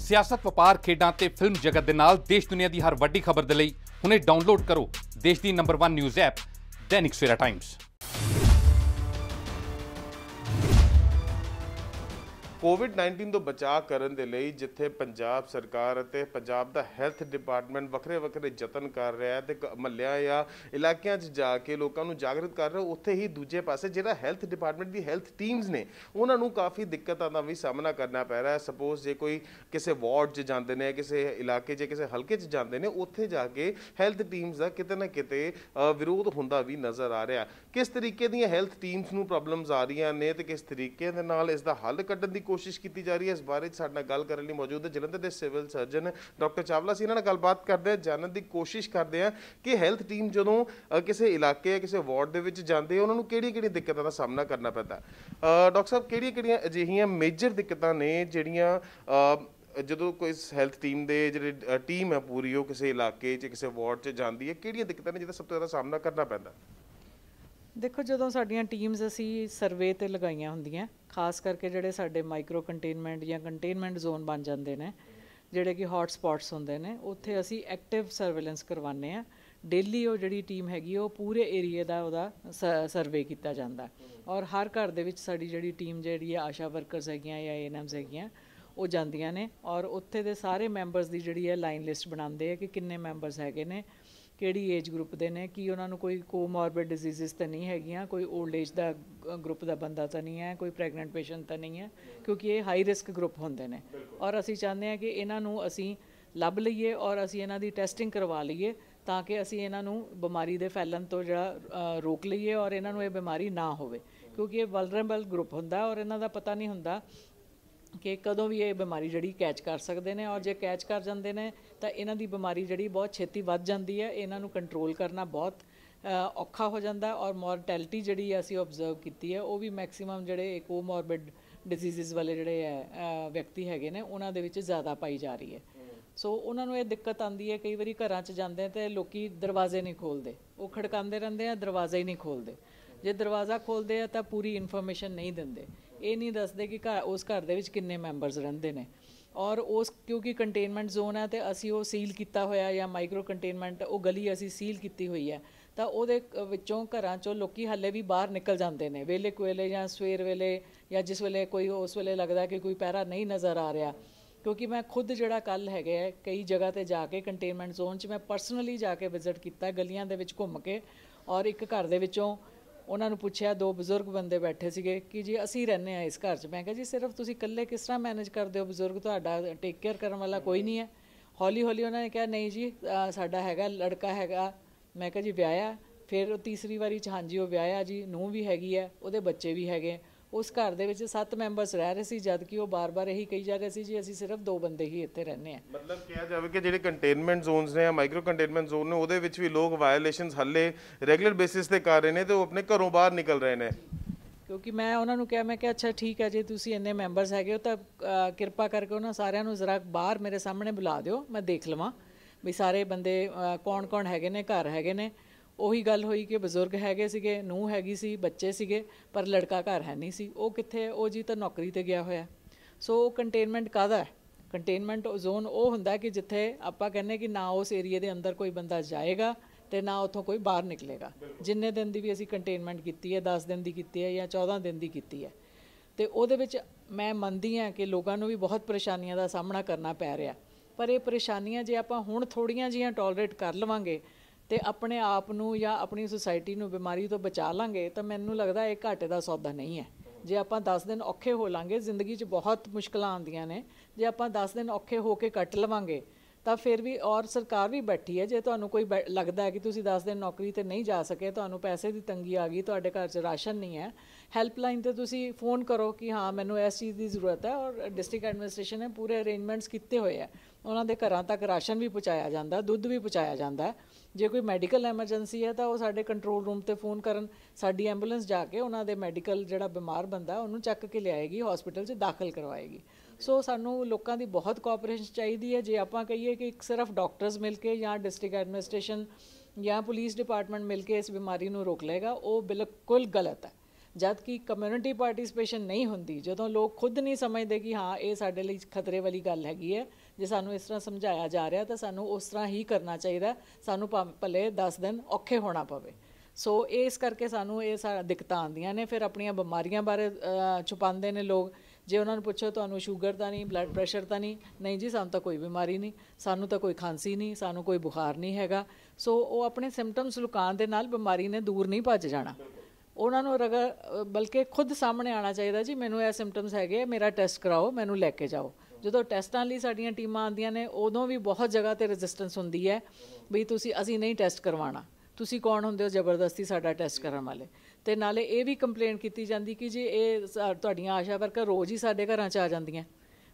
ਸਿਆਸਤ ਵਪਾਰ ਖੇਡਾਂ ਤੇ ਫਿਲਮ ਜਗਤ ਦੇ ਨਾਲ ਦੇਸ਼ ਦੁਨੀਆ ਦੀ ਹਰ ਵੱਡੀ ਖਬਰ ਦੇ ਲਈ ਹੁਣੇ ਡਾਊਨਲੋਡ ਕਰੋ ਦੇਸ਼ ਦੀ number 1 news app Dainik Savera Times ਕੋਵਿਡ-19 ਤੋਂ ਬਚਾਅ ਕਰਨ ਦੇ ਲਈ ਜਿੱਥੇ ਪੰਜਾਬ ਸਰਕਾਰ ਅਤੇ ਪੰਜਾਬ ਦਾ ਹੈਲਥ ਡਿਪਾਰਟਮੈਂਟ ਵੱਖਰੇ-ਵੱਖਰੇ ਯਤਨ ਕਰ ਰਿਹਾ ਹੈ ਤੇ ਮਹੱਲਿਆਂ ਜਾਂ ਇਲਾਕਿਆਂ 'ਚ ਜਾ ਕੇ ਲੋਕਾਂ ਨੂੰ ਜਾਗਰੂਕ ਕਰ ਰਿਹਾ ਉੱਥੇ ਹੀ ਦੂਜੇ ਪਾਸੇ ਜਿਹੜਾ ਹੈਲਥ ਡਿਪਾਰਟਮੈਂਟ ਦੀ ਹੈਲਥ ਟੀਮਸ ਨੇ ਉਹਨਾਂ ਨੂੰ ਕਾਫੀ ਦਿੱਕਤਾਂ ਦਾ ਵੀ ਸਾਹਮਣਾ ਕਰਨਾ ਪੈ ਰਿਹਾ ਹੈ ਸਪੋਜ਼ ਜੇ ਕੋਈ ਕਿਸੇ ਵਾਰਡ 'ਚ ਜਾਂਦੇ ਨੇ ਕਿਸੇ ਇਲਾਕੇ 'ਚ ਕਿਸੇ ਹਲਕੇ 'ਚ ਜਾਂਦੇ ਨੇ ਉੱਥੇ ਜਾ ਕੇ ਹੈਲਥ ਟੀਮਸ ਦਾ ਕਿਤੇ ਨਾ ਕਿਤੇ ਵਿਰੋਧ ਹੁੰਦਾ ਵੀ ਨਜ਼ਰ ਆ ਰਿਹਾ ਕਿਸ ਤਰੀਕੇ ਦੀਆਂ ਹੈਲਥ ਟੀਮਸ ਨੂੰ ਪ੍ਰੋਬਲਮਸ ਆ ਰਹੀਆਂ ਨੇ ਤੇ ਕਿਸ ਤਰੀਕੇ ਦੇ ਨਾਲ ਇਸ ਦਾ ਹੱਲ ਕੱਢਣ ਦੀ ਕੋਸ਼ਿਸ਼ ਕੀਤੀ ਜਾ ਰਹੀ ਹੈ ਇਸ ਬਾਰੇ ਸਾਡੇ ਨਾਲ ਗੱਲ ਕਰਨ ਲਈ ਮੌਜੂਦ ਹੈ ਜਲੰਧਰ ਦੇ ਸਿਵਲ ਸਰਜਨ ਡਾਕਟਰ ਚਾਵਲਾ ਸੀ ਇਹਨਾਂ ਨਾਲ ਗੱਲਬਾਤ ਕਰਦੇ ਆ ਜਾਣਨ ਦੀ ਕੋਸ਼ਿਸ਼ ਕਰਦੇ ਆ ਕਿ ਹੈਲਥ ਟੀਮ ਜਦੋਂ ਕਿਸੇ ਇਲਾਕੇ ਜਾਂ ਕਿਸੇ ਵਾਰਡ ਦੇ ਵਿੱਚ ਜਾਂਦੇ ਉਹਨਾਂ ਨੂੰ ਕਿਹੜੀ-ਕਿਹੜੀ ਦਿੱਕਤਾਂ ਦਾ ਸਾਹਮਣਾ ਕਰਨਾ ਪੈਂਦਾ ਡਾਕਟਰ ਸਾਹਿਬ ਕਿਹੜੀਆਂ-ਕਿਹੜੀਆਂ ਅਜਿਹੀਆਂ ਮੇਜਰ ਦਿੱਕਤਾਂ ਨੇ ਜਿਹੜੀਆਂ ਜਦੋਂ ਕੋਈ ਹੈਲਥ ਟੀਮ ਦੇ ਜਿਹੜੇ ਟੀਮ ਹੈ ਪੂਰੀ ਉਹ ਕਿਸੇ ਇਲਾਕੇ 'ਚ ਕਿਸੇ ਵਾਰਡ 'ਚ ਜਾਂਦੀ ਹੈ ਕਿਹੜੀਆਂ ਦਿੱਕਤਾਂ ਨੇ ਜਿਹਦਾ ਸਭ ਤੋਂ ਜ਼ਿਆਦਾ ਸਾਹਮਣਾ ਕਰਨਾ ਪੈਂਦਾ ਦੇਖੋ ਜਦੋਂ ਸਾਡੀਆਂ ਟੀਮਸ ਅਸੀਂ ਸਰਵੇ ਤੇ ਲਗਾਈਆਂ ਹੁੰਦੀਆਂ ਖਾਸ ਕਰਕੇ ਜਿਹੜੇ ਸਾਡੇ ਮਾਈਕਰੋ ਕੰਟੇਨਮੈਂਟ ਜਾਂ ਕੰਟੇਨਮੈਂਟ ਜ਼ੋਨ ਬਣ ਜਾਂਦੇ ਨੇ ਜਿਹੜੇ ਕਿ ਹੌਟ ਸਪੌਟਸ ਹੁੰਦੇ ਨੇ ਉੱਥੇ ਅਸੀਂ ਐਕਟਿਵ ਸਰਵੇਲੈਂਸ ਕਰਵਾਉਂਦੇ ਆ ਡੇਲੀ ਉਹ ਜਿਹੜੀ ਟੀਮ ਹੈਗੀ ਉਹ ਪੂਰੇ ਏਰੀਆ ਦਾ ਉਹਦਾ ਸਰਵੇ ਕੀਤਾ ਜਾਂਦਾ ਔਰ ਹਰ ਘਰ ਦੇ ਵਿੱਚ ਸਾਡੀ ਜਿਹੜੀ ਟੀਮ ਜਿਹੜੀ ਹੈ ਆਸ਼ਾ ਵਰਕਰਸ ਹੈਗੀਆਂ ਜਾਂ ਐਨਐਮਸ ਹੈਗੀਆਂ ਉਹ ਜਾਂਦੀਆਂ ਨੇ ਔਰ ਉੱਥੇ ਦੇ ਸਾਰੇ ਮੈਂਬਰਸ ਦੀ ਜਿਹੜੀ ਹੈ ਲਾਈਨ ਲਿਸਟ ਬਣਾਉਂਦੇ ਆ ਕਿ ਕਿੰਨੇ ਮੈਂਬਰਸ ਹੈਗੇ ਨੇ ਕਿਹੜੀ ਏਜ ਗਰੁੱਪ ਦੇ ਨੇ ਕੀ ਉਹਨਾਂ ਨੂੰ ਕੋਈ ਕੋਮੋਰਬਿਡ ਡਿਜ਼ੀਜ਼ਸ ਤਾਂ ਨਹੀਂ ਹੈਗੀਆਂ ਕੋਈ 올ਡ ਏਜ ਦਾ ਗਰੁੱਪ ਦਾ ਬੰਦਾ ਤਾਂ ਨਹੀਂ ਹੈ ਕੋਈ ਪ੍ਰੈਗਨੈਂਟ ਪੇਸ਼ੈਂਟ ਤਾਂ ਨਹੀਂ ਹੈ ਕਿਉਂਕਿ ਇਹ ਹਾਈ ਰਿਸਕ ਗਰੁੱਪ ਹੁੰਦੇ ਨੇ ਔਰ ਅਸੀਂ ਚਾਹੁੰਦੇ ਹਾਂ ਕਿ ਇਹਨਾਂ ਨੂੰ ਅਸੀਂ ਲੱਭ ਲਈਏ ਔਰ ਅਸੀਂ ਇਹਨਾਂ ਦੀ ਟੈਸਟਿੰਗ ਕਰਵਾ ਲਈਏ ਤਾਂ ਕਿ ਅਸੀਂ ਇਹਨਾਂ ਨੂੰ ਬਿਮਾਰੀ ਦੇ ਫੈਲਣ ਤੋਂ ਜਿਹੜਾ ਰੋਕ ਲਈਏ ਔਰ ਇਹਨਾਂ ਨੂੰ ਇਹ ਬਿਮਾਰੀ ਨਾ ਹੋਵੇ ਕਿਉਂਕਿ ਇਹ ਵਲਨਰੇਬਲ ਗਰੁੱਪ ਹੁੰਦਾ ਔਰ ਇਹਨਾਂ ਦਾ ਪਤਾ ਨਹੀਂ ਹੁੰਦਾ ਕਿ ਕਦੋਂ ਵੀ ਇਹ ਬਿਮਾਰੀ ਜਿਹੜੀ ਕੈਚ ਕਰ ਸਕਦੇ ਨੇ ਔਰ ਜੇ ਕੈਚ ਕਰ ਜਾਂਦੇ ਨੇ ਤਾਂ ਇਹਨਾਂ ਦੀ ਬਿਮਾਰੀ ਜਿਹੜੀ ਬਹੁਤ ਛੇਤੀ ਵੱਧ ਜਾਂਦੀ ਹੈ ਇਹਨਾਂ ਨੂੰ ਕੰਟਰੋਲ ਕਰਨਾ ਬਹੁਤ ਔਖਾ ਹੋ ਜਾਂਦਾ ਔਰ ਮੋਰਟੈਲਿਟੀ ਜਿਹੜੀ ਅਸੀਂ ਆਬਜ਼ਰਵ ਕੀਤੀ ਹੈ ਉਹ ਵੀ ਮੈਕਸਿਮਮ ਜਿਹੜੇ ਕੋਮੋਰਬਿਡ ਡਿਜ਼ੀਜ਼ਸ ਵਾਲੇ ਜਿਹੜੇ ਹੈ ਵਿਅਕਤੀ ਹੈਗੇ ਨੇ ਉਹਨਾਂ ਦੇ ਵਿੱਚ ਜ਼ਿਆਦਾ ਪਾਈ ਜਾ ਰਹੀ ਹੈ ਸੋ ਉਹਨਾਂ ਨੂੰ ਇਹ ਦਿੱਕਤ ਆਂਦੀ ਹੈ ਕਈ ਵਾਰੀ ਘਰਾਂ 'ਚ ਜਾਂਦੇ ਤੇ ਲੋਕੀ ਦਰਵਾਜ਼ੇ ਨਹੀਂ ਖੋਲਦੇ ਉਹ ਖੜਕਾਉਂਦੇ ਰਹਿੰਦੇ ਆ ਦਰਵਾਜ਼ਾ ਹੀ ਨਹੀਂ ਖੋਲਦੇ ਜੇ ਦਰਵਾਜ਼ਾ ਖੋਲਦੇ ਆ ਤਾਂ ਪੂਰੀ ਇਨਫੋਰਮੇਸ਼ਨ ਨਹੀਂ ਦਿੰਦੇ ਇਹ ਨਹੀਂ ਦੱਸਦੇ ਕਿ ਘਰ ਉਸ ਘਰ ਦੇ ਵਿੱਚ ਕਿੰਨੇ ਮੈਂਬਰਸ ਰਹਿੰਦੇ ਨੇ ਔਰ ਉਸ ਕਿਉਂਕਿ ਕੰਟੇਨਮੈਂਟ ਜ਼ੋਨ ਹੈ ਤੇ ਅਸੀਂ ਉਹ ਸੀਲ ਕੀਤਾ ਹੋਇਆ ਜਾਂ ਮਾਈਕਰੋ ਕੰਟੇਨਮੈਂਟ ਉਹ ਗਲੀ ਅਸੀਂ ਸੀਲ ਕੀਤੀ ਹੋਈ ਹੈ ਤਾਂ ਉਹਦੇ ਵਿੱਚੋਂ ਘਰਾਂ ਚੋਂ ਲੋਕੀ ਹੱਲੇ ਵੀ ਬਾਹਰ ਨਿਕਲ ਜਾਂਦੇ ਨੇ ਵੇਲੇ ਕੋਲੇ ਜਾਂ ਸਵੇਰ ਵੇਲੇ ਜਾਂ ਜਿਸ ਵੇਲੇ ਕੋਈ ਉਸ ਵੇਲੇ ਲੱਗਦਾ ਕਿ ਕੋਈ ਪਹਿਰਾ ਨਹੀਂ ਨਜ਼ਰ ਆ ਰਿਹਾ ਕਿਉਂਕਿ ਮੈਂ ਖੁਦ ਜਿਹੜਾ ਕੱਲ ਹੈਗੇ ਕਈ ਜਗ੍ਹਾ ਤੇ ਜਾ ਕੇ ਕੰਟੇਨਮੈਂਟ ਜ਼ੋਨ 'ਚ ਮੈਂ ਪਰਸਨਲੀ ਜਾ ਕੇ ਵਿਜ਼ਿਟ ਕੀਤਾ ਗਲੀਆਂ ਦੇ ਵਿੱਚ ਘੁੰਮ ਕੇ ਔਰ ਇੱਕ ਘਰ ਦੇ ਵਿੱਚੋਂ ਉਹਨਾਂ ਨੂੰ ਪੁੱਛਿਆ ਦੋ ਬਜ਼ੁਰਗ ਬੰਦੇ ਬੈਠੇ ਸੀਗੇ ਕਿ ਜੀ ਅਸੀਂ ਰਹਿੰਦੇ ਆ ਇਸ ਘਰ 'ਚ ਮੈਂ ਕਿਹਾ ਜੀ ਸਿਰਫ ਤੁਸੀਂ ਇਕੱਲੇ ਕਿਸ ਤਰ੍ਹਾਂ ਮੈਨੇਜ ਕਰਦੇ ਹੋ ਬਜ਼ੁਰਗ ਤੁਹਾਡਾ ਟੇਕ ਕੇਅਰ ਕਰਨ ਵਾਲਾ ਕੋਈ ਨਹੀਂ ਹੈ ਹੌਲੀ ਹੌਲੀ ਉਹਨਾਂ ਨੇ ਕਿਹਾ ਨਹੀਂ ਜੀ ਸਾਡਾ ਹੈਗਾ ਲੜਕਾ ਹੈਗਾ ਮੈਂ ਕਿਹਾ ਜੀ ਵਿਆਹਿਆ ਫਿਰ ਤੀਸਰੀ ਵਾਰੀ ਚ ਹਾਂਜੀ ਉਹ ਵਿਆਹਿਆ ਜੀ ਨੂੰ ਵੀ ਹੈਗੀ ਹੈ ਉਹਦੇ ਬੱਚੇ ਵੀ ਹੈਗੇ ਉਸ ਘਰ ਦੇ ਵਿੱਚ ਸੱਤ ਮੈਂਬਰਸ ਰਹਿ ਰਹੇ ਸੀ ਜਦ ਕਿ ਉਹ ਬਾਰ-ਬਾਰ ਇਹੀ ਕਹੀ ਜਾ ਰਹੇ ਸੀ ਜੀ ਅਸੀਂ ਸਿਰਫ ਦੋ ਬੰਦੇ ਹੀ ਇੱਥੇ ਰਹਿੰਦੇ ਆ ਮਤਲਬ ਕਿਹਾ ਜਾਵੇ ਕਿ ਜਿਹੜੇ ਕੰਟੇਨਮੈਂਟ ਜ਼ੋਨਸ ਨੇ ਆ ਮਾਈਕਰੋ ਕੰਟੇਨਮੈਂਟ ਜ਼ੋਨ ਨੇ ਉਹਦੇ ਵਿੱਚ ਵੀ ਲੋਕ ਵਾਇਓਲੇਸ਼ਨਸ ਹੱਲੇ ਰੈਗੂਲਰ ਬੇਸਿਸ ਤੇ ਕਰ ਰਹੇ ਨੇ ਤੇ ਉਹ ਆਪਣੇ ਘਰੋਂ ਬਾਹਰ ਨਿਕਲ ਰਹੇ ਨੇ ਕਿਉਂਕਿ ਮੈਂ ਉਹਨਾਂ ਨੂੰ ਕਿਹਾ ਮੈਂ ਕਿ ਅੱਛਾ ਠੀਕ ਹੈ ਜੇ ਤੁਸੀਂ ਇੰਨੇ ਮੈਂਬਰਸ ਹੈਗੇ ਹੋ ਤਾਂ ਕਿਰਪਾ ਕਰਕੇ ਉਹਨਾਂ ਸਾਰਿਆਂ ਨੂੰ ਜ਼ਰਾ ਬਾਹਰ ਮੇਰੇ ਸਾਹਮਣੇ ਬੁਲਾ ਦਿਓ ਮੈਂ ਦੇਖ ਲਵਾਂ ਵੀ ਸਾਰੇ ਬੰਦੇ ਕੌਣ-ਕੌਣ ਹੈਗੇ ਨੇ ਘਰ ਹੈਗੇ ਨੇ ਉਹੀ ਗੱਲ ਹੋਈ ਕਿ ਬਜ਼ੁਰਗ ਹੈਗੇ ਸੀਗੇ ਨੂੰ ਹੈਗੀ ਸੀ ਬੱਚੇ ਸੀਗੇ ਪਰ ਲੜਕਾ ਘਰ ਹੈ ਨਹੀਂ ਸੀ ਉਹ ਕਿੱਥੇ ਉਹ ਜੀ ਤਾਂ ਨੌਕਰੀ ਤੇ ਗਿਆ ਹੋਇਆ ਸੋ ਕੰਟੇਨਮੈਂਟ ਕਾਦਾ ਕੰਟੇਨਮੈਂਟ ਜ਼ੋਨ ਉਹ ਹੁੰਦਾ ਕਿ ਜਿੱਥੇ ਆਪਾਂ ਕਹਿੰਨੇ ਕਿ ਨਾ ਉਸ ਏਰੀਆ ਦੇ ਅੰਦਰ ਕੋਈ ਬੰਦਾ ਜਾਏਗਾ ਤੇ ਨਾ ਉਥੋਂ ਕੋਈ ਬਾਹਰ ਨਿਕਲੇਗਾ ਜਿੰਨੇ ਦਿਨ ਦੀ ਵੀ ਅਸੀਂ ਕੰਟੇਨਮੈਂਟ ਕੀਤੀ ਹੈ 10 ਦਿਨ ਦੀ ਕੀਤੀ ਹੈ ਜਾਂ 14 ਦਿਨ ਦੀ ਕੀਤੀ ਹੈ ਤੇ ਉਹਦੇ ਵਿੱਚ ਮੈਂ ਮੰਨਦੀ ਹਾਂ ਕਿ ਲੋਕਾਂ ਨੂੰ ਵੀ ਬਹੁਤ ਪਰੇਸ਼ਾਨੀਆਂ ਦਾ ਸਾਹਮਣਾ ਕਰਨਾ ਪੈ ਰਿਹਾ ਪਰ ਇਹ ਪਰੇਸ਼ਾਨੀਆਂ ਜੇ ਆਪਾਂ ਹੁਣ ਥੋੜੀਆਂ ਜੀਆਂ ਟੋਲਰੇਟ ਕਰ ਲਵਾਂਗੇ ਤੇ ਆਪਣੇ ਆਪ ਨੂੰ ਜਾਂ ਆਪਣੀ ਸੁਸਾਇਟੀ ਨੂੰ ਬਿਮਾਰੀ ਤੋਂ ਬਚਾ ਲਾਂਗੇ ਤਾਂ ਮੈਨੂੰ ਲੱਗਦਾ ਇਹ ਘਾਟੇ ਦਾ ਸੌਦਾ ਨਹੀਂ ਹੈ ਜੇ ਆਪਾਂ 10 ਦਿਨ ਔਖੇ ਹੋ ਲਾਂਗੇ ਜ਼ਿੰਦਗੀ 'ਚ ਬਹੁਤ ਮੁਸ਼ਕਲਾਂ ਆਉਂਦੀਆਂ ਨੇ ਜੇ ਆਪਾਂ 10 ਦਿਨ ਔਖੇ ਹੋ ਕੇ ਕੱਟ ਲਵਾਂਗੇ ਤਾਂ ਫਿਰ ਵੀ ਔਰ ਸਰਕਾਰ ਵੀ ਬੈਠੀ ਹੈ ਜੇ ਤੁਹਾਨੂੰ ਕੋਈ ਲੱਗਦਾ ਹੈ ਕਿ ਤੁਸੀਂ 10 ਦਿਨ ਨੌਕਰੀ ਤੇ ਨਹੀਂ ਜਾ ਸਕੇ ਤੁਹਾਨੂੰ ਪੈਸੇ ਦੀ ਤੰਗੀ ਆ ਗਈ ਤੁਹਾਡੇ ਘਰ 'ਚ ਰਾਸ਼ਨ ਨਹੀਂ ਹੈ ਹੈਲਪਲਾਈਨ ਤੇ ਤੁਸੀਂ ਫੋਨ ਕਰੋ ਕਿ ਹਾਂ ਮੈਨੂੰ ਇਸ ਚੀਜ਼ ਦੀ ਜ਼ਰੂਰਤ ਹੈ ਔਰ ਡਿਸਟ੍ਰਿਕਟ ਐਡਮਿਨਿਸਟ੍ਰੇਸ਼ਨ ਨੇ ਪੂਰੇ ਅਰੇਂਜਮੈਂਟਸ ਕੀਤੇ ਹੋਏ ਆ ਉਹਨਾਂ ਦੇ ਘਰਾਂ ਤੱਕ ਰਾਸ਼ਨ ਵੀ ਪਹੁੰਚਾਇਆ ਜਾਂਦਾ ਦੁੱਧ ਵੀ ਪਹੁੰਚਾਇਆ ਜਾਂਦਾ ਜੇ ਕੋਈ ਮੈਡੀਕਲ ਐਮਰਜੈਂਸੀ ਹੈ ਤਾਂ ਉਹ ਸਾਡੇ ਕੰਟਰੋਲ ਰੂਮ ਤੇ ਫੋਨ ਕਰਨ ਸਾਡੀ ਐਂਬੂਲੈਂਸ ਜਾ ਕੇ ਉਹਨਾਂ ਦੇ ਮੈਡੀਕਲ ਜਿਹੜਾ ਬਿਮਾਰ ਬੰਦਾ ਉਹਨੂੰ ਚੱਕ ਕੇ ਲਿਆਏਗੀ ਹਸਪੀਟਲ 'ਚ ਦਾਖਲ ਕਰਵਾਏਗੀ ਸੋ ਸਾਨੂੰ ਲੋਕਾਂ ਦੀ ਬਹੁਤ ਕੋਆਪਰੇਸ਼ਨ ਚਾਹੀਦੀ ਹੈ ਜੇ ਆਪਾਂ ਕਹੀਏ ਕਿ ਇੱਕ ਸਿਰਫ ਡਾਕਟਰਸ ਮਿਲ ਕੇ ਜਾਂ ਡਿਸਟ੍ਰਿਕਟ ਐਡਮਿਨਿਸਟ੍ਰੇਸ਼ਨ ਜਾਂ ਪੁਲਿਸ ਡਿਪਾਰਟਮੈਂਟ ਮਿਲ ਕੇ ਇਸ ਬਿਮਾਰੀ ਨੂੰ ਰੋਕ ਲਏਗਾ ਉਹ ਬਿਲਕੁਲ ਗਲਤ ਹੈ ਜਦ ਕਿ ਕਮਿਊਨਿਟੀ ਪਾਰਟਿਸਪੇਸ਼ਨ ਨਹੀਂ ਹੁੰਦੀ ਜਦੋਂ ਲੋਕ ਖੁਦ ਨਹੀਂ ਸਮਝਦੇ ਕਿ ਹਾਂ ਇਹ ਸਾਡੇ ਲਈ ਖਤਰੇ ਵਾਲੀ ਗੱਲ ਹੈਗੀ ਹੈ ਜੇ ਸਾਨੂੰ ਇਸ ਤਰ੍ਹਾਂ ਸਮਝਾਇਆ ਜਾ ਰਿਹਾ ਤਾਂ ਸਾਨੂੰ ਉਸ ਤਰ੍ਹਾਂ ਹੀ ਕਰਨਾ ਚਾਹੀਦਾ ਸਾਨੂੰ ਭਲੇ 10 ਦਿਨ ਔਖੇ ਹੋਣਾ ਪਵੇ ਸੋ ਇਹ ਇਸ ਕਰਕੇ ਸਾਨੂੰ ਇਹ ਸਾਰਾ ਦਿੱਕਤਾਂ ਆਉਂਦੀਆਂ ਨੇ ਫਿਰ ਆਪਣੀਆਂ ਬਿਮਾਰੀਆਂ ਬਾਰੇ ਛੁਪਾਉਂਦੇ ਨੇ ਲੋਕ ਜੇ ਉਹਨਾਂ ਨੂੰ ਪੁੱਛੋ ਤੁਹਾਨੂੰ ਸ਼ੂਗਰ ਤਾਂ ਨਹੀਂ ਬਲੱਡ ਪ੍ਰੈਸ਼ਰ ਤਾਂ ਨਹੀਂ ਨਹੀਂ ਜੀ ਸਾਨੂੰ ਤਾਂ ਕੋਈ ਬਿਮਾਰੀ ਨਹੀਂ ਸਾਨੂੰ ਤਾਂ ਕੋਈ ਖਾਂਸੀ ਨਹੀਂ ਸਾਨੂੰ ਕੋਈ ਬੁਖਾਰ ਨਹੀਂ ਹੈਗਾ ਸੋ ਉਹ ਆਪਣੇ ਸਿੰਪਟਮਸ ਲੁਕਾਉਣ ਦੇ ਨਾਲ ਬਿਮਾਰੀ ਨੇ ਦੂਰ ਨਹੀਂ ਭੱਜ ਜਾਣਾ ਉਹਨਾਂ ਨੂੰ ਰਗਾ ਬਲਕਿ ਖੁਦ ਸਾਹਮਣੇ ਆਣਾ ਚਾਹੀਦਾ ਜੀ ਮੈਨੂੰ ਇਹ ਸਿੰਪਟਮਸ ਹੈਗੇ ਮੇਰਾ ਟੈਸਟ ਕਰਾਓ ਮੈਨੂੰ ਲੈ ਕੇ ਜਾਓ ਜਦੋਂ ਟੈਸਟਾਂ ਲਈ ਸਾਡੀਆਂ ਟੀਮਾਂ ਆਉਂਦੀਆਂ ਨੇ ਉਦੋਂ ਵੀ ਬਹੁਤ ਜਗ੍ਹਾ ਤੇ ਰੈਜ਼ਿਸਟੈਂਸ ਹੁੰਦੀ ਹੈ ਵੀ ਤੁਸੀਂ ਅਸੀਂ ਨਹੀਂ ਟੈਸਟ ਕਰਵਾਣਾ ਤੁਸੀਂ ਕੌਣ ਹੁੰਦੇ ਹੋ ਜ਼ਬਰਦਸਤੀ ਸਾਡਾ ਟੈਸਟ ਕਰਨ ਵਾਲੇ ਤੇ ਨਾਲੇ ਇਹ ਵੀ ਕੰਪਲੇਂਟ ਕੀਤੀ ਜਾਂਦੀ ਕਿ ਜੀ ਇਹ ਤੁਹਾਡੀਆਂ ਆਸ਼ਾ ਵਰਕਰ ਰੋਜ਼ ਹੀ ਸਾਡੇ ਘਰਾਂ 'ਚ ਆ ਜਾਂਦੀਆਂ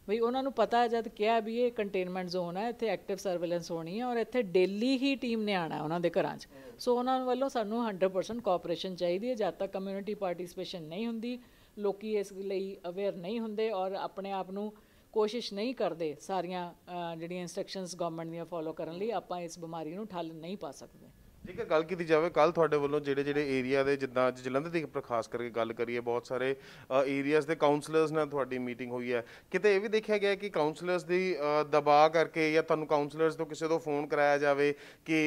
ਵੀ ਉਹਨਾਂ ਨੂੰ ਪਤਾ ਹੈ ਜਦ ਕਿਹਾ ਵੀ ਇਹ ਕੰਟੇਨਮੈਂਟ ਜ਼ੋਨ ਹੈ ਇੱਥੇ ਐਕਟਿਵ ਸਰਵੇਲੈਂਸ ਹੋਣੀ ਹੈ ਔਰ ਇੱਥੇ ਡੇਲੀ ਹੀ ਟੀਮ ਨੇ ਆਣਾ ਉਹਨਾਂ ਦੇ ਘਰਾਂ 'ਚ ਸੋ ਉਹਨਾਂ ਵੱਲੋਂ ਸਾਨੂੰ 100% ਕੋਆਪਰੇਸ਼ਨ ਚਾਹੀਦੀ ਹੈ ਜਦ ਤੱਕ ਕਮਿਊਨਿਟੀ ਪਾਰਟਿਸਪੇਸ਼ਨ ਨਹੀਂ ਹੁੰਦੀ ਲੋਕੀ ਇਸ ਲਈ ਅਵੇਅਰ ਨਹੀਂ ਹੁੰਦੇ ਔਰ ਆਪਣੇ ਆਪ ਨੂੰ ਕੋਸ਼ਿਸ਼ ਨਹੀਂ ਕਰਦੇ ਸਾਰੀਆਂ ਜਿਹੜੀਆਂ ਇਨਸਟਰਕਸ਼ਨਸ ਗਵਰਨਮੈਂਟ ਦੀਆਂ ਫੋਲੋ ਕਰਨ ਲਈ ਆਪਾਂ ਇਸ ਬਿਮਾਰੀ ਨੂੰ ਠੱਲ ਨਹੀਂ ਪਾ ਸਕਦੇ ਹੈ ਗੱਲ ਕੀਤੀ ਜਾਵੇ ਕੱਲ ਤੁਹਾਡੇ ਵੱਲੋਂ ਜਿਹੜੇ ਜਿਹੜੇ ਏਰੀਆ ਦੇ ਜਿੱਦਾਂ ਜਲੰਧਰ ਦੀ ਖਾਸ ਕਰਕੇ ਗੱਲ ਕਰੀਏ ਬਹੁਤ ਸਾਰੇ ਏਰੀਆਜ਼ ਦੇ ਕਾਉਂਸਲਰਸ ਨਾਲ ਤੁਹਾਡੀ ਮੀਟਿੰਗ ਹੋਈ ਹੈ ਕਿਤੇ ਇਹ ਵੀ ਦੇਖਿਆ ਗਿਆ ਕਿ ਕਾਉਂਸਲਰਸ ਦੀ ਦਬਾਅ ਕਰਕੇ ਜਾਂ ਤੁਹਾਨੂੰ ਕਾਉਂਸਲਰਸ ਤੋਂ ਕਿਸੇ ਤੋਂ ਫੋਨ ਕਰਾਇਆ ਜਾਵੇ ਕਿ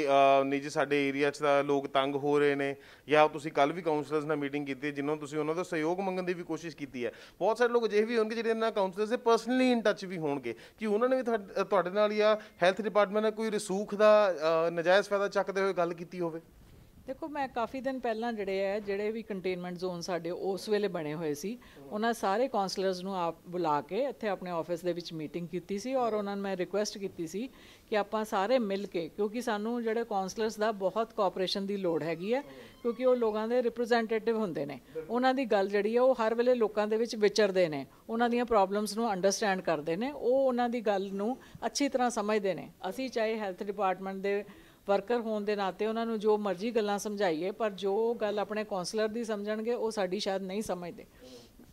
ਨਿੱਜੀ ਸਾਡੇ ਏਰੀਆ 'ਚ ਦਾ ਲੋਕ ਤੰਗ ਹੋ ਰਹੇ ਨੇ ਜਾਂ ਤੁਸੀਂ ਕੱਲ ਵੀ ਕਾਉਂਸਲਰਸ ਨਾਲ ਮੀਟਿੰਗ ਕੀਤੀ ਜਿਨ੍ਹਾਂ ਤੁਸੀਂ ਉਹਨਾਂ ਦਾ ਸਹਿਯੋਗ ਮੰਗਣ ਦੀ ਵੀ ਕੋਸ਼ਿਸ਼ ਕੀਤੀ ਹੈ ਬਹੁਤ ਸਾਰੇ ਲੋਕ ਜਿਹੇ ਵੀ ਹੋਣਗੇ ਜਿਹੜੇ ਇਹਨਾਂ ਕਾਉਂਸਲਰਸ ਦੇ ਪਰਸਨਲੀ ਇਨ ਟੱਚ ਵੀ ਹੋਣਗੇ ਕਿ ਉਹਨਾਂ ਨੇ ਵੀ ਤੁਹਾਡੇ ਨਾਲ ਜਾਂ ਹੈਲਥ ਡਿਪਾਰਟਮੈਂਟ ਨਾਲ ਕੋਈ ਰਸੂਖ ਦਾ ਨਜਾਇਜ਼ ਫਾਇਦਾ ਚੱਕਦੇ ਹੋਏ ਗੱਲ ਕੀਤੀ ਕੀਤੀ ਹੋਵੇ ਦੇਖੋ ਮੈਂ ਕਾਫੀ ਦਿਨ ਪਹਿਲਾਂ ਜਿਹੜੇ ਆ ਜਿਹੜੇ ਵੀ ਕੰਟੇਨਮੈਂਟ ਜ਼ੋਨ ਸਾਡੇ ਉਸ ਵੇਲੇ ਬਣੇ ਹੋਏ ਸੀ ਉਹਨਾਂ ਸਾਰੇ ਕਾਉਂਸਲਰਸ ਨੂੰ ਆਪ ਬੁਲਾ ਕੇ ਇੱਥੇ ਆਪਣੇ ਆਫਿਸ ਦੇ ਵਿੱਚ ਮੀਟਿੰਗ ਕੀਤੀ ਸੀ ਔਰ ਉਹਨਾਂ ਨੂੰ ਮੈਂ ਰਿਕੁਐਸਟ ਕੀਤੀ ਸੀ ਕਿ ਆਪਾਂ ਸਾਰੇ ਮਿਲ ਕੇ ਕਿਉਂਕਿ ਸਾਨੂੰ ਜਿਹੜੇ ਕਾਉਂਸਲਰਸ ਦਾ ਬਹੁਤ ਕੋਆਪਰੇਸ਼ਨ ਦੀ ਲੋੜ ਹੈਗੀ ਹੈ ਕਿਉਂਕਿ ਉਹ ਲੋਕਾਂ ਦੇ ਰਿਪਰੈਜ਼ੈਂਟੇਟਿਵ ਹੁੰਦੇ ਨੇ ਉਹਨਾਂ ਦੀ ਗੱਲ ਜਿਹੜੀ ਹੈ ਉਹ ਹਰ ਵੇਲੇ ਲੋਕਾਂ ਦੇ ਵਿੱਚ ਵਿਚਰਦੇ ਨੇ ਉਹਨਾਂ ਦੀਆਂ ਪ੍ਰੋਬਲਮਸ ਨੂੰ ਅੰਡਰਸਟੈਂਡ ਕਰਦੇ ਨੇ ਉਹ ਉਹਨਾਂ ਦੀ ਗੱਲ ਨੂੰ ਅੱਛੀ ਤਰ੍ਹਾਂ ਸਮਝਦੇ ਨੇ ਅਸੀਂ ਚਾਹੇ ਹੈਲਥ ਡਿਪਾਰਟਮੈਂਟ ਦੇ ਵਰਕਰ ਹੋਣ ਦੇ ਨਾਤੇ ਉਹਨਾਂ ਨੂੰ ਜੋ ਮਰਜ਼ੀ ਗੱਲਾਂ ਸਮਝਾਈਏ ਪਰ ਜੋ ਗੱਲ ਆਪਣੇ ਕਾਉਂਸਲਰ ਦੀ ਸਮਝਣਗੇ ਉਹ ਸਾਡੀ ਸ਼ਾਇਦ ਨਹੀਂ ਸਮਝਦੇ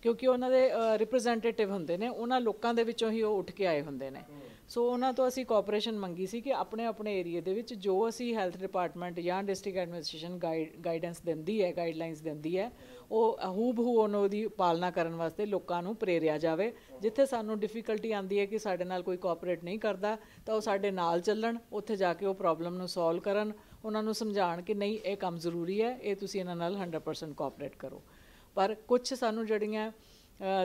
ਕਿਉਂਕਿ ਉਹਨਾਂ ਦੇ ਰਿਪਰੈਜ਼ੈਂਟੇਟਿਵ ਹੁੰਦੇ ਨੇ ਉਹਨਾਂ ਲੋਕਾਂ ਦੇ ਵਿੱਚੋਂ ਹੀ ਉਹ ਉੱਠ ਕੇ ਆਏ ਹੁੰਦੇ ਨੇ ਸੋ ਉਹਨਾਂ ਤੋਂ ਅਸੀਂ ਕੋਆਪਰੇਸ਼ਨ ਮੰਗੀ ਸੀ ਕਿ ਆਪਣੇ ਆਪਣੇ ਏਰੀਆ ਦੇ ਵਿੱਚ ਜੋ ਅਸੀਂ ਹੈਲਥ ਡਿਪਾਰਟਮੈਂਟ ਜਾਂ ਡਿਸਟ੍ਰਿਕਟ ਐਡਮਿਨਿਸਟ੍ਰੇਸ਼ਨ ਗਾਈਡੈਂਸ ਦਿੰਦੀ ਹੈ ਗਾਈਡਲਾਈਨਸ ਦਿੰਦੀ ਹੈ ਉਹ ਹੂਬ ਹੂ ਉਹਨਾਂ ਦੀ ਪਾਲਣਾ ਕਰਨ ਵਾਸਤੇ ਲੋਕਾਂ ਨੂੰ ਪ੍ਰੇਰਿਆ ਜਾਵੇ ਜਿੱਥੇ ਸਾਨੂੰ ਡਿਫਿਕਲਟੀ ਆਉਂਦੀ ਹੈ ਕਿ ਸਾਡੇ ਨਾਲ ਕੋਈ ਕੋਆਪਰੇਟ ਨਹੀਂ ਕਰਦਾ ਤਾਂ ਉਹ ਸਾਡੇ ਨਾਲ ਚੱਲਣ ਉੱਥੇ ਜਾ ਕੇ ਉਹ ਪ੍ਰੋਬਲਮ ਨੂੰ ਸੋਲਵ ਕਰਨ ਉਹਨਾਂ ਨੂੰ ਸਮਝਾਣ ਕਿ ਨਹੀਂ ਇਹ ਕੰਮ ਜ਼ਰੂਰੀ ਹੈ ਇਹ ਤੁਸੀਂ ਇਹਨਾਂ ਨਾਲ 100% ਕੋਆਪਰੇਟ ਕਰੋ ਪਰ ਕੁਝ ਸਾਨੂੰ ਜਿਹੜੀਆਂ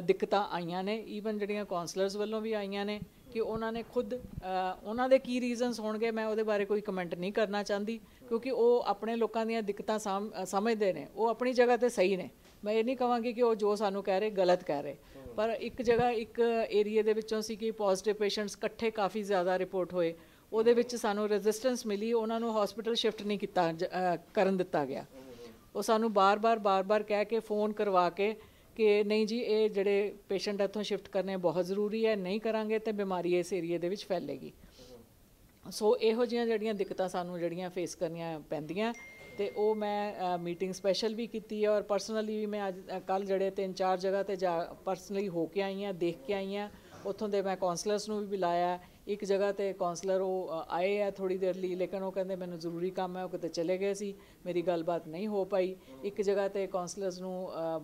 ਦਿੱਕਤਾਂ ਆਈਆਂ ਨੇ ਈਵਨ ਜਿਹੜੀਆਂ ਕਾਉਂਸਲਰਸ ਵੱਲੋਂ ਵੀ ਆਈਆਂ ਨੇ ਕਿ ਉਹਨਾਂ ਨੇ ਖੁਦ ਉਹਨਾਂ ਦੇ ਕੀ ਰੀਜ਼ਨਸ ਹੋਣਗੇ ਮੈਂ ਉਹਦੇ ਬਾਰੇ ਕੋਈ ਕਮੈਂਟ ਨਹੀਂ ਕਰਨਾ ਚਾਹੁੰਦੀ ਕਿਉਂਕਿ ਉਹ ਆਪਣੇ ਲੋਕਾਂ ਦੀਆਂ ਦਿੱਕਤਾਂ ਸਮਝਦੇ ਨੇ ਉਹ ਆਪਣੀ ਜਗ੍ਹਾ ਤੇ ਸਹੀ ਨੇ ਮੈਂ ਇਹ ਨਹੀਂ ਕਹਾਂਗੀ ਕਿ ਉਹ ਜੋ ਸਾਨੂੰ ਕਹਿ ਰਹੇ ਗਲਤ ਕਹਿ ਰਹੇ ਪਰ ਇੱਕ ਜਗ੍ਹਾ ਇੱਕ ਏਰੀਆ ਦੇ ਵਿੱਚੋਂ ਸੀ ਕਿ ਪੋਜ਼ਿਟਿਵ ਪੇਸ਼ੈਂਟਸ ਇਕੱਠੇ ਕਾਫੀ ਜ਼ਿਆਦਾ ਰਿਪੋਰਟ ਹੋਏ ਉਹਦੇ ਵਿੱਚ ਸਾਨੂੰ ਰੈਜ਼ਿਸਟੈਂਸ ਮਿਲੀ ਉਹਨਾਂ ਨੂੰ ਹਸਪੀਟਲ ਸ਼ਿਫਟ ਨਹੀਂ ਕੀਤਾ ਕਰਨ ਦਿੱਤਾ ਗਿਆ ਉਹ ਸਾਨੂੰ ਬਾਰ-ਬਾਰ ਬਾਰ-ਬਾਰ ਕਹਿ ਕੇ ਫੋਨ ਕਰਵਾ ਕੇ ਕਿ ਨਹੀਂ ਜੀ ਇਹ ਜਿਹੜੇ ਪੇਸ਼ੈਂਟ ਇੱਥੋਂ ਸ਼ਿਫਟ ਕਰਨੇ ਬਹੁਤ ਜ਼ਰੂਰੀ ਹੈ ਨਹੀਂ ਕਰਾਂਗੇ ਤੇ ਬਿਮਾਰੀ ਇਸ ਏਰੀਆ ਦੇ ਵਿੱਚ ਫੈਲੇਗੀ ਸੋ ਇਹੋ ਜਿਹੀਆਂ ਜਿਹੜੀਆਂ ਦਿੱਕਤਾਂ ਸਾਨੂੰ ਜਿਹੜੀਆਂ ਫੇਸ ਕਰਨੀਆਂ ਪੈਂਦੀਆਂ ਤੇ ਉਹ ਮੈਂ ਮੀਟਿੰਗ ਸਪੈਸ਼ਲ ਵੀ ਕੀਤੀ ਹੈ ਔਰ ਪਰਸਨਲੀ ਵੀ ਮੈਂ ਅੱਜ ਕੱਲ ਜਿਹੜੇ ਤਿੰਨ ਚਾਰ ਜਗ੍ਹਾ ਤੇ ਜਾ ਪਰਸਨਲੀ ਹੋ ਕੇ ਆਈ ਦੇਖ ਕੇ ਆਈ ਉੱਥੋਂ ਦੇ ਮੈਂ ਕਾਉਂਸਲਰਸ ਨੂੰ ਵੀ ਬੁਲਾਇਆ ਇੱਕ ਜਗ੍ਹਾ ਤੇ ਕਾਉਂਸਲਰ ਉਹ ਆਏ ਆ ਥੋੜੀ ਦੇਰ ਲਈ ਲੇਕਿਨ ਉਹ ਕਹਿੰਦੇ ਮੈਨੂੰ ਜ਼ਰੂਰੀ ਕੰਮ ਹੈ ਉਹ ਕਿਤੇ ਚਲੇ ਗਏ ਸੀ ਮੇਰੀ ਗੱਲਬਾਤ ਨਹੀਂ ਹੋ ਪਾਈ ਇੱਕ ਜਗ੍ਹਾ ਤੇ ਕਾਉਂਸਲਰਸ ਨੂੰ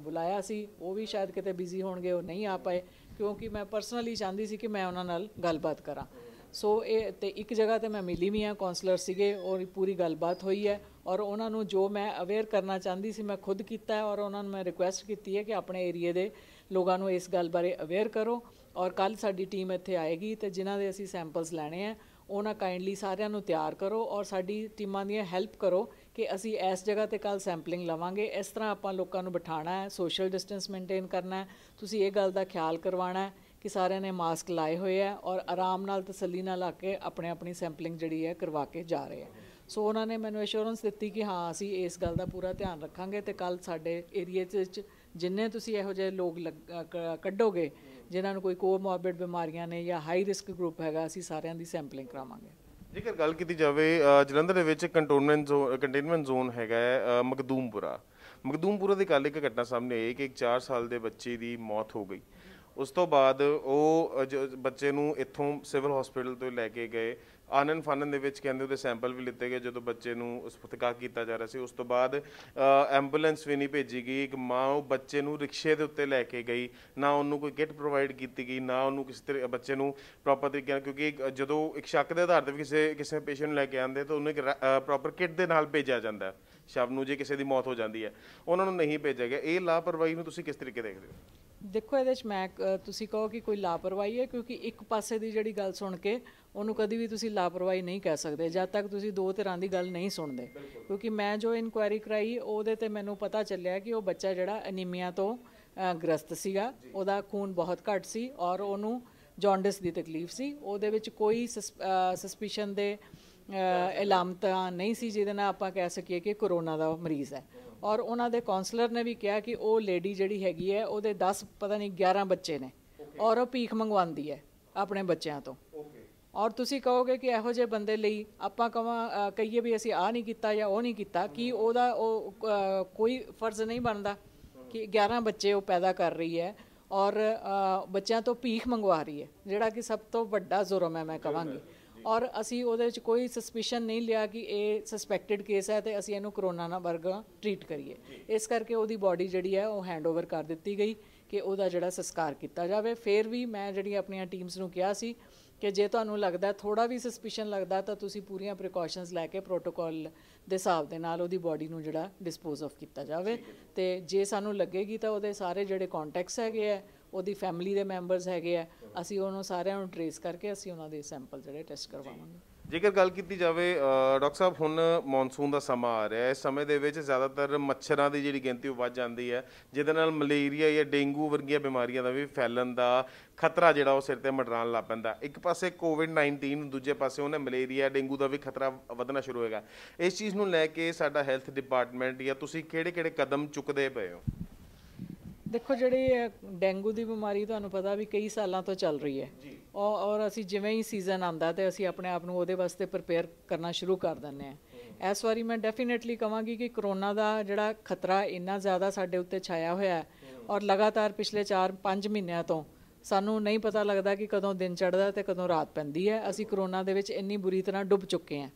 ਬੁਲਾਇਆ ਸੀ ਉਹ ਵੀ ਸ਼ਾਇਦ ਕਿਤੇ ਬਿਜ਼ੀ ਹੋਣਗੇ ਉਹ ਨਹੀਂ ਆ ਪਾਏ ਕਿਉਂਕਿ ਮੈਂ ਪਰਸਨਲੀ ਚਾਹੁੰਦੀ ਸੀ ਕਿ ਮੈਂ ਉਹਨਾਂ ਨਾਲ ਗੱਲਬਾਤ ਕਰਾਂ ਸੋ ਇਹ ਤੇ ਇੱਕ ਜਗ੍ਹਾ ਤੇ ਮੈਂ ਮਿਲੀ ਵੀ ਆ ਕਾਉਂਸਲਰ ਸੀਗੇ ਔਰ ਪੂਰੀ ਗੱਲਬਾਤ ਹੋਈ ਹੈ ਔਰ ਉਹਨਾਂ ਨੂੰ ਜੋ ਮੈਂ ਅਵੇਅਰ ਕਰਨਾ ਚਾਹੁੰਦੀ ਸੀ ਮੈਂ ਖੁਦ ਕੀਤਾ ਔਰ ਉਹਨਾਂ ਨੂੰ ਮੈਂ ਰਿਕੁਐਸਟ ਕੀਤੀ ਹੈ ਕਿ ਆਪਣੇ ਏਰੀਆ ਦੇ ਲੋਕਾਂ ਨੂੰ ਇਸ ਗੱਲ ਬਾਰੇ ਅਵੇਅਰ ਕਰੋ ਔਰ ਕੱਲ ਸਾਡੀ ਟੀਮ ਇੱਥੇ ਆਏਗੀ ਤੇ ਜਿਨ੍ਹਾਂ ਦੇ ਅਸੀਂ ਸੈਂਪਲਸ ਲੈਣੇ ਆ ਉਹਨਾਂ ਕਾਈਂਡਲੀ ਸਾਰਿਆਂ ਨੂੰ ਤਿਆਰ ਕਰੋ ਔਰ ਸਾਡੀ ਟੀਮਾਂ ਦੀਆਂ ਹੈਲਪ ਕਰੋ ਕਿ ਅਸੀਂ ਇਸ ਜਗ੍ਹਾ ਤੇ ਕੱਲ ਸੈਂਪਲਿੰਗ ਲਵਾਂਗੇ ਇਸ ਤਰ੍ਹਾਂ ਆਪਾਂ ਲੋਕਾਂ ਨੂੰ ਬਿਠਾਣਾ ਹੈ ਸੋਸ਼ਲ ਡਿਸਟੈਂਸ ਮੇਨਟੇਨ ਕਰਨਾ ਹੈ ਤੁਸੀਂ ਇਹ ਗੱਲ ਦਾ ਖਿਆਲ ਕਰਵਾਣਾ ਹੈ ਕਿ ਸਾਰਿਆਂ ਨੇ ਮਾਸਕ ਲਾਏ ਹੋਏ ਆ ਔਰ ਆਰਾਮ ਨਾਲ ਤਸੱਲੀ ਨਾਲ ਆ ਕੇ ਆਪਣੇ ਆਪਣੀ ਸੈਂਪਲਿੰਗ ਜਿਹੜੀ ਹੈ ਕਰਵਾ ਕੇ ਜਾ ਰਹੇ ਆ ਸੋ ਉਹਨਾਂ ਨੇ ਮੈਨੂੰ ਅਸ਼ੋਰੈਂਸ ਦਿੱਤੀ ਕਿ ਹਾਂ ਅਸੀਂ ਇਸ ਗੱਲ ਦਾ ਪੂਰਾ ਧਿਆਨ ਰੱਖਾਂਗੇ ਤੇ ਕੱਲ ਸਾਡੇ ਏਰੀਆ 'ਚ ਜਿੰਨੇ ਤੁਸੀਂ ਇਹੋ ਜਿਹੇ ਲੋਕ ਕੱਢੋਗੇ ਜਿਨ੍ਹਾਂ ਨੂੰ ਕੋਈ ਕੋਮੋਰਬਿਡ ਬਿਮਾਰੀਆਂ ਨੇ ਜਾਂ ਹਾਈ ਰਿਸਕ ਗਰੁੱਪ ਹੈਗਾ ਅਸੀਂ ਸਾਰਿਆਂ ਦੀ ਸੈਂਪਲਿੰਗ ਕਰਾਵਾਂਗੇ ਜੇਕਰ ਗੱਲ ਕੀਤੀ ਜਾਵੇ ਜਲੰਧਰ ਦੇ ਵਿੱਚ ਕੰਟੋਨਮੈਂਟ ਜ਼ੋਨ ਕੰਟੇਨਮੈਂਟ ਜ਼ੋਨ ਹੈਗਾ ਮਕਦੂਮਪੁਰਾ ਮਕਦੂਮਪੁਰਾ ਦੇ ਕੱਲ ਇੱਕ ਘਟਨਾ ਸਾਹਮਣੇ ਆਈ ਕਿ ਇੱਕ 4 ਸਾਲ ਦੇ ਬੱਚੇ ਦੀ ਮੌਤ ਹੋ ਗਈ ਉਸ ਤੋਂ ਬਾਅਦ ਉਹ ਬੱਚੇ ਨੂੰ ਇੱਥੋਂ ਸਿਵਲ ਹਸਪੀਟਲ ਤੋਂ ਲੈ ਕੇ ਗਏ ਆਨੰਦ ਫਾਨਨ ਦੇ ਵਿੱਚ ਕਹਿੰਦੇ ਉਹਦੇ ਸੈਂਪਲ ਵੀ ਲਿੱਤੇ ਗਏ ਜਦੋਂ ਬੱਚੇ ਨੂੰ ਉਸਪਤਕਾ ਕੀਤਾ ਜਾ ਰਿਹਾ ਸੀ ਉਸ ਤੋਂ ਬਾਅਦ ਐਂਬੂਲੈਂਸ ਵੀ ਨਹੀਂ ਭੇਜੀ ਗਈ ਇੱਕ ਮਾਂ ਉਹ ਬੱਚੇ ਨੂੰ ਰਿਕਸ਼ੇ ਦੇ ਉੱਤੇ ਲੈ ਕੇ ਗਈ ਨਾ ਉਹਨੂੰ ਕੋਈ ਕਿੱਟ ਪ੍ਰੋਵਾਈਡ ਕੀਤੀ ਗਈ ਨਾ ਉਹਨੂੰ ਕਿਸੇ ਤਰ੍ਹਾਂ ਬੱਚੇ ਨੂੰ ਪ੍ਰੋਪਰ ਤਰੀਕੇ ਨਾਲ ਕਿਉਂਕਿ ਜਦੋਂ ਇੱਕ ਸ਼ੱਕ ਦੇ ਆਧਾਰ ਤੇ ਕਿਸੇ ਕਿਸੇ ਪੇਸ਼ੈਂਟ ਨੂੰ ਲੈ ਕੇ ਆਉਂਦੇ ਤਾਂ ਉਹਨੂੰ ਇੱਕ ਪ੍ਰੋਪਰ ਕਿੱਟ ਦੇ ਨਾਲ ਭੇਜਿਆ ਜਾਂਦਾ ਸ਼ਬ ਨੂੰ ਜੇ ਕਿਸੇ ਦੀ ਮੌਤ ਹੋ ਜਾਂਦੀ ਹੈ ਉਹਨਾਂ ਨੂੰ ਨਹੀਂ ਭੇਜਿਆ ਗਿਆ ਇਹ ਲਾਪਰਵਾਹੀ ਨੂੰ ਤੁਸੀਂ ਕਿਸ ਤਰੀਕੇ ਦੇਖਦੇ ਹੋ ਦੇਖੋ ਇਹਦੇ ਵਿੱਚ ਮੈਂ ਤੁਸੀਂ ਕਹੋ ਕਿ ਕੋਈ ਲਾਪਰਵਾਹੀ ਹੈ ਕਿਉਂਕਿ ਇੱਕ ਪਾਸੇ ਦੀ ਜਿਹੜੀ ਗੱਲ ਸੁਣ ਕੇ ਉਹਨੂੰ ਕਦੀ ਵੀ ਤੁਸੀਂ ਲਾਪਰਵਾਹੀ ਨਹੀਂ ਕਹਿ ਸਕਦੇ ਜਦ ਤੱਕ ਤੁਸੀਂ ਦੋ ਤਰ੍ਹਾਂ ਦੀ ਗੱਲ ਨਹੀਂ ਸੁਣਦੇ ਕਿਉਂਕਿ ਮੈਂ ਜੋ ਇਨਕੁਆਇਰੀ ਕਰਾਈ ਉਹਦੇ ਤੇ ਮੈਨੂੰ ਪਤਾ ਚੱਲਿਆ ਕਿ ਉਹ ਬੱਚਾ ਜਿਹੜਾ ਅਨੀਮੀਆ ਤੋਂ ਗ੍ਰਸਤ ਸੀਗਾ ਉਹਦਾ ਖੂਨ ਬਹੁਤ ਘੱਟ ਸੀ ਔਰ ਉਹਨੂੰ ਜੌਂਡਿਸ ਦੀ ਤਕਲੀਫ ਸੀ ਉਹਦੇ ਵਿੱਚ ਕੋਈ ਸਸਪੀਸ਼ਨ ਦੇ ਇਲਾਮਤਾਂ ਨਹੀਂ ਸੀ ਜਿਹਦੇ ਨਾਲ ਆਪਾਂ ਕਹਿ ਸਕੀਏ ਕਿ ਕਰੋਨਾ ਦਾ ਮਰੀਜ਼ ਹੈ ਔਰ ਉਹਨਾਂ ਦੇ ਕਾਉਂਸਲਰ ਨੇ ਵੀ ਕਿਹਾ ਕਿ ਉਹ ਲੇਡੀ ਜਿਹੜੀ ਹੈਗੀ ਹੈ ਉਹਦੇ 10 ਪਤਾ ਨਹੀਂ 11 ਬੱਚੇ ਨੇ ਔਰ ਉਹ ਭੀਖ ਮੰਗਵਾਉਂਦੀ ਹੈ ਆਪਣੇ ਬੱਚਿਆਂ ਤੋਂ ਔਰ ਤੁਸੀਂ ਕਹੋਗੇ ਕਿ ਇਹੋ ਜਿਹੇ ਬੰਦੇ ਲਈ ਆਪਾਂ ਕਹਾਂ ਕਹੀਏ ਵੀ ਅਸੀਂ ਆ ਨਹੀਂ ਕੀਤਾ ਜਾਂ ਉਹ ਨਹੀਂ ਕੀਤਾ ਕਿ ਉਹਦਾ ਉਹ ਕੋਈ ਫਰਜ਼ ਨਹੀਂ ਬਣਦਾ ਕਿ 11 ਬੱਚੇ ਉਹ ਪੈਦਾ ਕਰ ਰਹੀ ਹੈ ਔਰ ਬੱਚਿਆਂ ਤੋਂ ਭੀਖ ਮੰਗਵਾ ਰਹੀ ਹੈ ਜਿਹੜਾ ਕਿ ਸਭ ਤੋਂ ਵੱਡਾ ਜ਼ੁਰਮ ਹੈ ਮੈਂ ਕਹਾਂਗੀ ਔਰ ਅਸੀਂ ਉਹਦੇ ਵਿੱਚ ਕੋਈ ਸਸਪੀਸ਼ਨ ਨਹੀਂ ਲਿਆ ਕਿ ਇਹ ਸਸਪੈਕਟਡ ਕੇਸ ਹੈ ਤੇ ਅਸੀਂ ਇਹਨੂੰ ਕਰੋਨਾ ਨਾਲ ਵਰਗਾ ਟ੍ਰੀਟ ਕਰੀਏ ਇਸ ਕਰਕੇ ਉਹਦੀ ਬਾਡੀ ਜਿਹੜੀ ਹੈ ਉਹ ਹੈਂਡਓਵਰ ਕਰ ਦਿੱਤੀ ਗਈ ਕਿ ਉਹਦਾ ਜਿਹੜਾ ਸੰਸਕਾਰ ਕੀਤਾ ਜਾਵੇ ਫਿਰ ਵੀ ਮੈਂ ਜਿਹੜੀ ਆਪਣੀਆਂ ਟੀਮਸ ਨੂੰ ਕਿਹਾ ਸੀ ਕਿ ਜੇ ਤੁਹਾਨੂੰ ਲੱਗਦਾ ਥੋੜਾ ਵੀ ਸਸਪੀਸ਼ਨ ਲੱਗਦਾ ਤਾਂ ਤੁਸੀਂ ਪੂਰੀਆਂ ਪ੍ਰੀਕਾਸ਼ਨਸ ਲੈ ਕੇ ਪ੍ਰੋਟੋਕਾਲ ਦੇ ਹਿਸਾਬ ਦੇ ਨਾਲ ਉਹਦੀ ਬਾਡੀ ਨੂੰ ਜਿਹੜਾ ਡਿਸਪੋਜ਼ ਆਫ ਕੀਤਾ ਜਾਵੇ ਤੇ ਜੇ ਸਾਨੂੰ ਲੱਗੇਗੀ ਤਾਂ ਉਹਦੇ ਸਾਰੇ ਜਿਹੜੇ ਕੰਟੈਕਟਸ ਹੈਗੇ ਆ ਉਹਦੀ ਫੈਮਿਲੀ ਦੇ ਮੈਂਬਰਸ ਹੈਗੇ ਆ ਅਸੀਂ ਉਹਨੂੰ ਸਾਰਿਆਂ ਨੂੰ ਟ੍ਰੇਸ ਕਰਕੇ ਅਸੀਂ ਉਹਨਾਂ ਦੇ ਸੈਂਪਲ ਜਿਹੜੇ ਟੈਸਟ ਕਰਵਾਵਾਂਗੇ ਜੇਕਰ ਗੱਲ ਕੀਤੀ ਜਾਵੇ ਡਾਕਟਰ ਸਾਹਿਬ ਹੁਣ ਮੌਨਸੂਨ ਦਾ ਸਮਾਂ ਆ ਰਿਹਾ ਹੈ ਇਸ ਸਮੇਂ ਦੇ ਵਿੱਚ ਜ਼ਿਆਦਾਤਰ ਮੱਛਰਾਂ ਦੀ ਜਿਹੜੀ ਗਿਣਤੀ ਵੱਧ ਜਾਂਦੀ ਹੈ ਜਿਹਦੇ ਨਾਲ ਮਲੇਰੀਆ ਜਾਂ ਡੇਂਗੂ ਵਰਗੀਆਂ ਬਿਮਾਰੀਆਂ ਦਾ ਵੀ ਫੈਲਣ ਦਾ ਖਤਰਾ ਜਿਹੜਾ ਉਹ ਸਿਰ ਤੇ ਮਡਰਾਨ ਲੱਗ ਪੈਂਦਾ ਇੱਕ ਪਾਸੇ ਕੋਵਿਡ-19 ਦੂਜੇ ਪਾਸੇ ਉਹਨੇ ਮਲੇਰੀਆ ਡੇਂਗੂ ਦਾ ਵੀ ਖਤਰਾ ਵਧਣਾ ਸ਼ੁਰੂ ਹੋਏਗਾ ਇਸ ਚੀਜ਼ ਨੂੰ ਲੈ ਕੇ ਸਾਡਾ ਹੈਲਥ ਡਿਪਾਰਟਮੈਂਟ ਜਾਂ ਤੁਸੀਂ ਕਿਹੜੇ-ਕਿਹੜੇ ਕਦਮ ਚੁੱਕਦੇ ਪਏ ਹੋ ਦੇਖੋ ਜਿਹੜੇ ਡੈਂਗੂ ਦੀ ਬਿਮਾਰੀ ਤੁਹਾਨੂੰ ਪਤਾ ਵੀ ਕਈ ਸਾਲਾਂ ਤੋਂ ਚੱਲ ਰਹੀ ਹੈ ਔਰ ਅਸੀਂ ਜਿਵੇਂ ਹੀ ਸੀਜ਼ਨ ਆਂਦਾ ਤੇ ਅਸੀਂ ਆਪਣੇ ਆਪ ਨੂੰ ਉਹਦੇ ਵਾਸਤੇ ਪ੍ਰਪੇਅਰ ਕਰਨਾ ਸ਼ੁਰੂ ਕਰ ਦਿੰਨੇ ਆ ਇਸ ਵਾਰੀ ਮੈਂ ਡੈਫੀਨਿਟਲੀ ਕਹਾਂਗੀ ਕਿ ਕਰੋਨਾ ਦਾ ਜਿਹੜਾ ਖਤਰਾ ਇੰਨਾ ਜ਼ਿਆਦਾ ਸਾਡੇ ਉੱਤੇ ਛਾਇਆ ਹੋਇਆ ਹੈ ਔਰ ਲਗਾਤਾਰ ਪਿਛਲੇ 4-5 ਮਹੀਨਿਆਂ ਤੋਂ ਸਾਨੂੰ ਨਹੀਂ ਪਤਾ ਲੱਗਦਾ ਕਿ ਕਦੋਂ ਦਿਨ ਚੜਦਾ ਤੇ ਕਦੋਂ ਰਾਤ ਪੈਂਦੀ ਹੈ ਅਸੀਂ ਕਰੋਨਾ ਦੇ ਵਿੱਚ ਇੰਨੀ ਬੁਰੀ ਤਰ੍ਹਾਂ ਡੁੱਬ ਚੁੱਕੇ ਹਾਂ